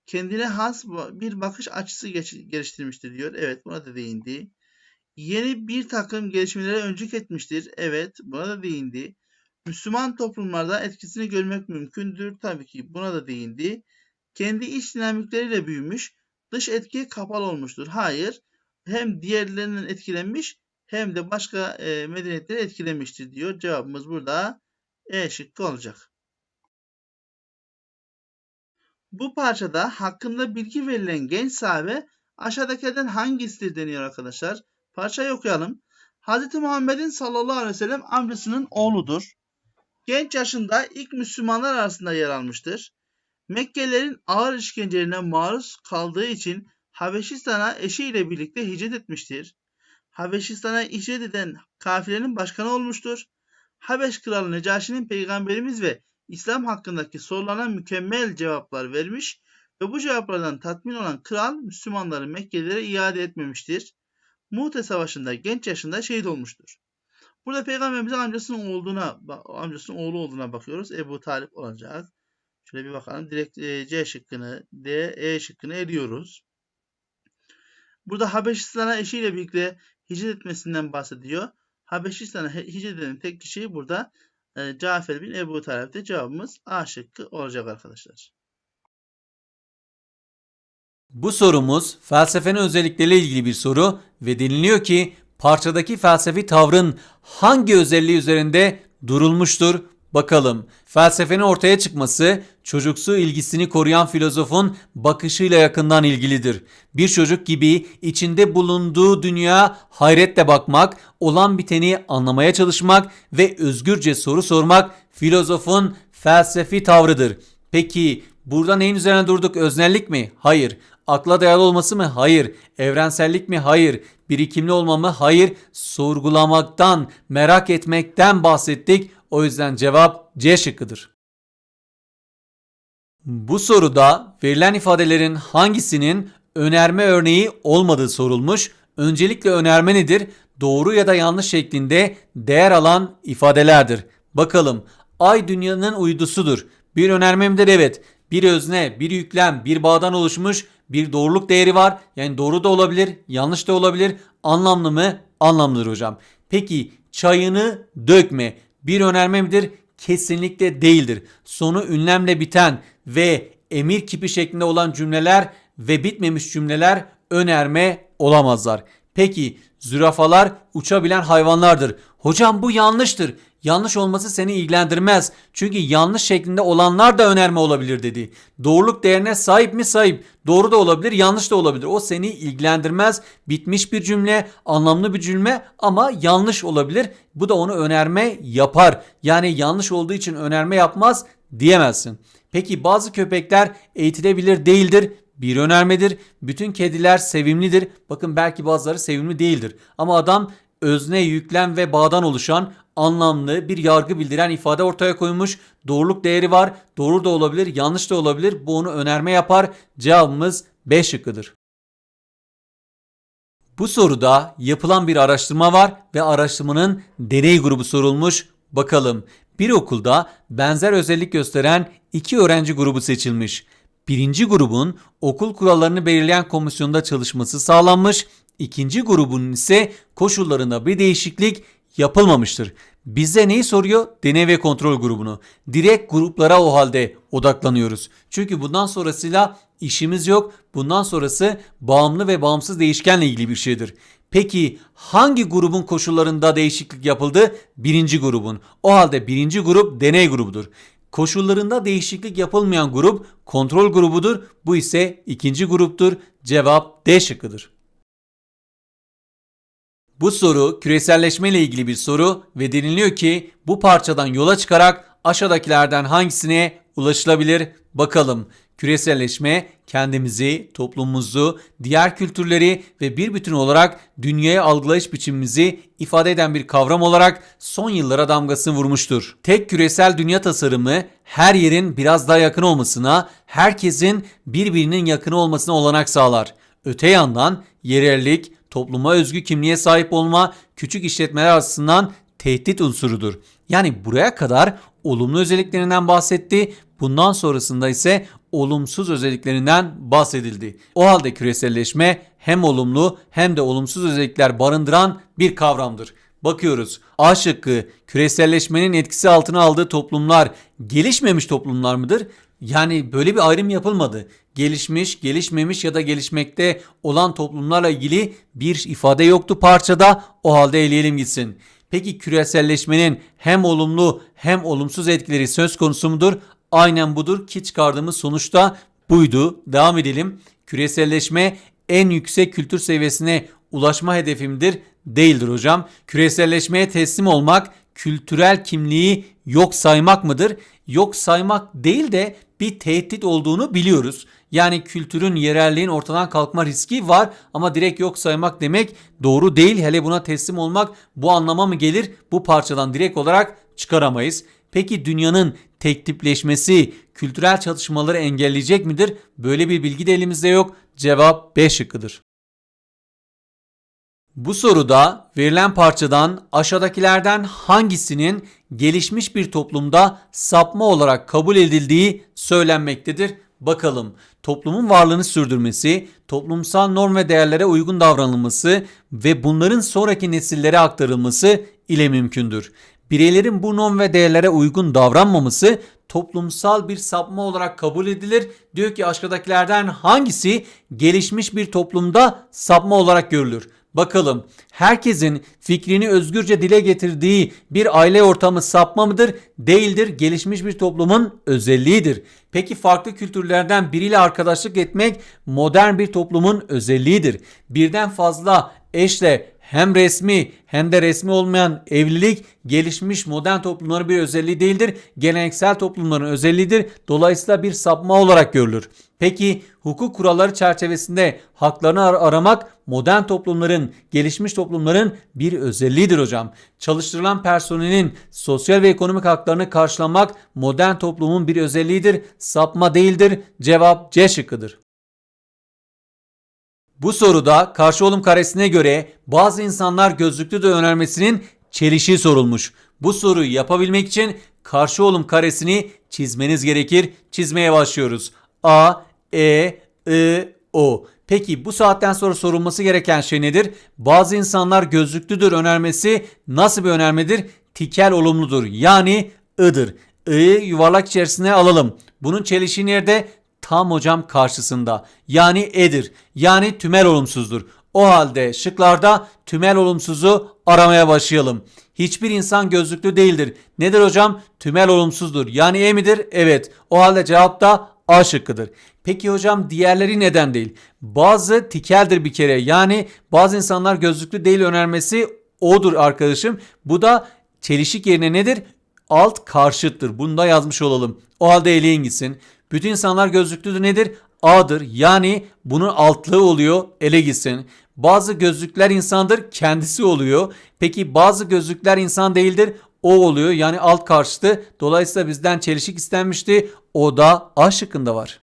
Kendine has bir bakış açısı geliştirmiştir diyor. Evet buna da değindi yeni bir takım gelişmelere öncük etmiştir. Evet buna da değindi. Müslüman toplumlarda etkisini görmek mümkündür. Tabii ki buna da değindi. Kendi iç dinamikleriyle büyümüş, dış etkiye kapalı olmuştur. Hayır, hem diğerlerinden etkilenmiş hem de başka e, medeniyetleri etkilemiştir diyor. Cevabımız burada E şıkkı olacak. Bu parçada hakkında bilgi verilen genç sahibi aşağıdakilerden hangisidir deniyor arkadaşlar. Parçayı okuyalım. Hz. Muhammed'in sallallahu aleyhi ve sellem amcasının oğludur. Genç yaşında ilk Müslümanlar arasında yer almıştır. Mekkelerin ağır işkencelerine maruz kaldığı için Habeşistan'a eşiyle birlikte hicret etmiştir. Habeşistan'a hicret eden kafilerin başkanı olmuştur. Habeş kralı Necaşi'nin peygamberimiz ve İslam hakkındaki sorularına mükemmel cevaplar vermiş ve bu cevaplardan tatmin olan kral Müslümanları Mekkelilere iade etmemiştir. Muhte Savaşı'nda genç yaşında şehit olmuştur. Burada peygamberimize amcasının olduğuna, amcasının oğlu olduğuna bakıyoruz. Ebu Talip olacak. Şöyle bir bakalım. Direkt e, C şıkkını, D, E şıkkını ediyoruz. Burada Habeşistan'a eşiyle birlikte hicret etmesinden bahsediyor. Habeşistan'a hicret eden tek kişi burada e, Cafer bin Ebu Talip'te cevabımız A şıkkı olacak arkadaşlar. Bu sorumuz felsefenin özellikleriyle ilgili bir soru ve deniliyor ki parçadaki felsefi tavrın hangi özelliği üzerinde durulmuştur? Bakalım felsefenin ortaya çıkması çocuksu ilgisini koruyan filozofun bakışıyla yakından ilgilidir. Bir çocuk gibi içinde bulunduğu dünya hayretle bakmak, olan biteni anlamaya çalışmak ve özgürce soru sormak filozofun felsefi tavrıdır. Peki burada neyin üzerine durduk öznellik mi? Hayır Akla dayalı olması mı? Hayır. Evrensellik mi? Hayır. Birikimli olma mı? Hayır. Sorgulamaktan, merak etmekten bahsettik. O yüzden cevap C şıkkıdır. Bu soruda verilen ifadelerin hangisinin önerme örneği olmadığı sorulmuş. Öncelikle önerme nedir? Doğru ya da yanlış şeklinde değer alan ifadelerdir. Bakalım. Ay dünyanın uydusudur. Bir önermemdir evet. Bir özne, bir yüklem, bir bağdan oluşmuş bir doğruluk değeri var. Yani doğru da olabilir, yanlış da olabilir. Anlamlı mı? Anlamlıdır hocam. Peki çayını dökme bir önerme midir? Kesinlikle değildir. Sonu ünlemle biten ve emir kipi şeklinde olan cümleler ve bitmemiş cümleler önerme olamazlar. Peki zürafalar uçabilen hayvanlardır. Hocam bu yanlıştır. Yanlış olması seni ilgilendirmez. Çünkü yanlış şeklinde olanlar da önerme olabilir dedi. Doğruluk değerine sahip mi sahip. Doğru da olabilir yanlış da olabilir. O seni ilgilendirmez. Bitmiş bir cümle anlamlı bir cümle ama yanlış olabilir. Bu da onu önerme yapar. Yani yanlış olduğu için önerme yapmaz diyemezsin. Peki bazı köpekler eğitilebilir değildir bir önermedir. Bütün kediler sevimlidir. Bakın belki bazıları sevimli değildir. Ama adam özne, yüklem ve bağdan oluşan anlamlı bir yargı bildiren ifade ortaya koymuş. Doğruluk değeri var. Doğru da olabilir, yanlış da olabilir. Bu onu önerme yapar. Cevabımız B şıkkıdır. Bu soruda yapılan bir araştırma var ve araştırmanın deney grubu sorulmuş. Bakalım bir okulda benzer özellik gösteren iki öğrenci grubu seçilmiş. Birinci grubun okul kurallarını belirleyen komisyonda çalışması sağlanmış. İkinci grubun ise koşullarında bir değişiklik yapılmamıştır. Bize neyi soruyor? Deney ve kontrol grubunu. Direkt gruplara o halde odaklanıyoruz. Çünkü bundan sonrasıyla işimiz yok. Bundan sonrası bağımlı ve bağımsız değişkenle ilgili bir şeydir. Peki hangi grubun koşullarında değişiklik yapıldı? Birinci grubun. O halde birinci grup deney grubudur. Koşullarında değişiklik yapılmayan grup kontrol grubudur. Bu ise ikinci gruptur. Cevap D şıkkıdır. Bu soru küreselleşme ile ilgili bir soru ve deniliyor ki bu parçadan yola çıkarak aşağıdakilerden hangisine ulaşılabilir? Bakalım küreselleşme kendimizi, toplumumuzu, diğer kültürleri ve bir bütün olarak dünyaya algılayış biçimimizi ifade eden bir kavram olarak son yıllara damgasını vurmuştur. Tek küresel dünya tasarımı her yerin biraz daha yakın olmasına, herkesin birbirinin yakını olmasına olanak sağlar. Öte yandan yerellik, topluma özgü kimliğe sahip olma küçük işletmeler açısından tehdit unsurudur. Yani buraya kadar olumlu özelliklerinden bahsetti. Bundan sonrasında ise olumsuz özelliklerinden bahsedildi. O halde küreselleşme hem olumlu hem de olumsuz özellikler barındıran bir kavramdır. Bakıyoruz A şıkkı küreselleşmenin etkisi altına aldığı toplumlar gelişmemiş toplumlar mıdır? Yani böyle bir ayrım yapılmadı. Gelişmiş, gelişmemiş ya da gelişmekte olan toplumlarla ilgili bir ifade yoktu parçada. O halde eleyelim gitsin. Peki küreselleşmenin hem olumlu hem olumsuz etkileri söz konusu mudur? Aynen budur ki çıkardığımız sonuçta buydu. Devam edelim. Küreselleşme en yüksek kültür seviyesine ulaşma hedefimdir değildir hocam. Küreselleşmeye teslim olmak kültürel kimliği yok saymak mıdır? Yok saymak değil de bir tehdit olduğunu biliyoruz. Yani kültürün, yerelliğin ortadan kalkma riski var ama direkt yok saymak demek doğru değil. Hele buna teslim olmak bu anlama mı gelir? Bu parçadan direkt olarak çıkaramayız. Peki dünyanın tek tipleşmesi kültürel çatışmaları engelleyecek midir? Böyle bir bilgi de elimizde yok. Cevap B şıkkıdır. Bu soruda verilen parçadan aşağıdakilerden hangisinin gelişmiş bir toplumda sapma olarak kabul edildiği söylenmektedir? Bakalım toplumun varlığını sürdürmesi, toplumsal norm ve değerlere uygun davranılması ve bunların sonraki nesillere aktarılması ile mümkündür. Bireylerin bu norm ve değerlere uygun davranmaması toplumsal bir sapma olarak kabul edilir. Diyor ki aşağıdakilerden hangisi gelişmiş bir toplumda sapma olarak görülür? Bakalım herkesin fikrini özgürce dile getirdiği bir aile ortamı sapma mıdır? Değildir. Gelişmiş bir toplumun özelliğidir. Peki farklı kültürlerden biriyle arkadaşlık etmek modern bir toplumun özelliğidir. Birden fazla eşle hem resmi hem de resmi olmayan evlilik gelişmiş modern toplumların bir özelliği değildir. Geleneksel toplumların özelliğidir. Dolayısıyla bir sapma olarak görülür. Peki hukuk kuralları çerçevesinde haklarını ar- aramak modern toplumların, gelişmiş toplumların bir özelliğidir hocam. Çalıştırılan personelin sosyal ve ekonomik haklarını karşılamak modern toplumun bir özelliğidir. Sapma değildir. Cevap C şıkkıdır. Bu soruda karşı olum karesine göre bazı insanlar gözlüklü de önermesinin çelişiği sorulmuş. Bu soruyu yapabilmek için karşı olum karesini çizmeniz gerekir. Çizmeye başlıyoruz. A, E, I, O. Peki bu saatten sonra sorulması gereken şey nedir? Bazı insanlar gözlüklüdür önermesi nasıl bir önermedir? Tikel olumludur yani ıdır. I'yı yuvarlak içerisine alalım. Bunun çelişiği nerede? Tam hocam karşısında. Yani edir. Yani tümel olumsuzdur. O halde şıklarda tümel olumsuzu aramaya başlayalım. Hiçbir insan gözlüklü değildir. Nedir hocam? Tümel olumsuzdur. Yani E midir? Evet. O halde cevap da A şıkkıdır. Peki hocam diğerleri neden değil? Bazı tikeldir bir kere. Yani bazı insanlar gözlüklü değil önermesi odur arkadaşım. Bu da çelişik yerine nedir? Alt karşıttır. Bunu da yazmış olalım. O halde eleyin gitsin. Bütün insanlar gözlüklüdür nedir? A'dır. Yani bunun altlığı oluyor. Ele gitsin. Bazı gözlükler insandır kendisi oluyor. Peki bazı gözlükler insan değildir o oluyor. Yani alt karşıtı. Dolayısıyla bizden çelişik istenmişti. O da A şıkkında var.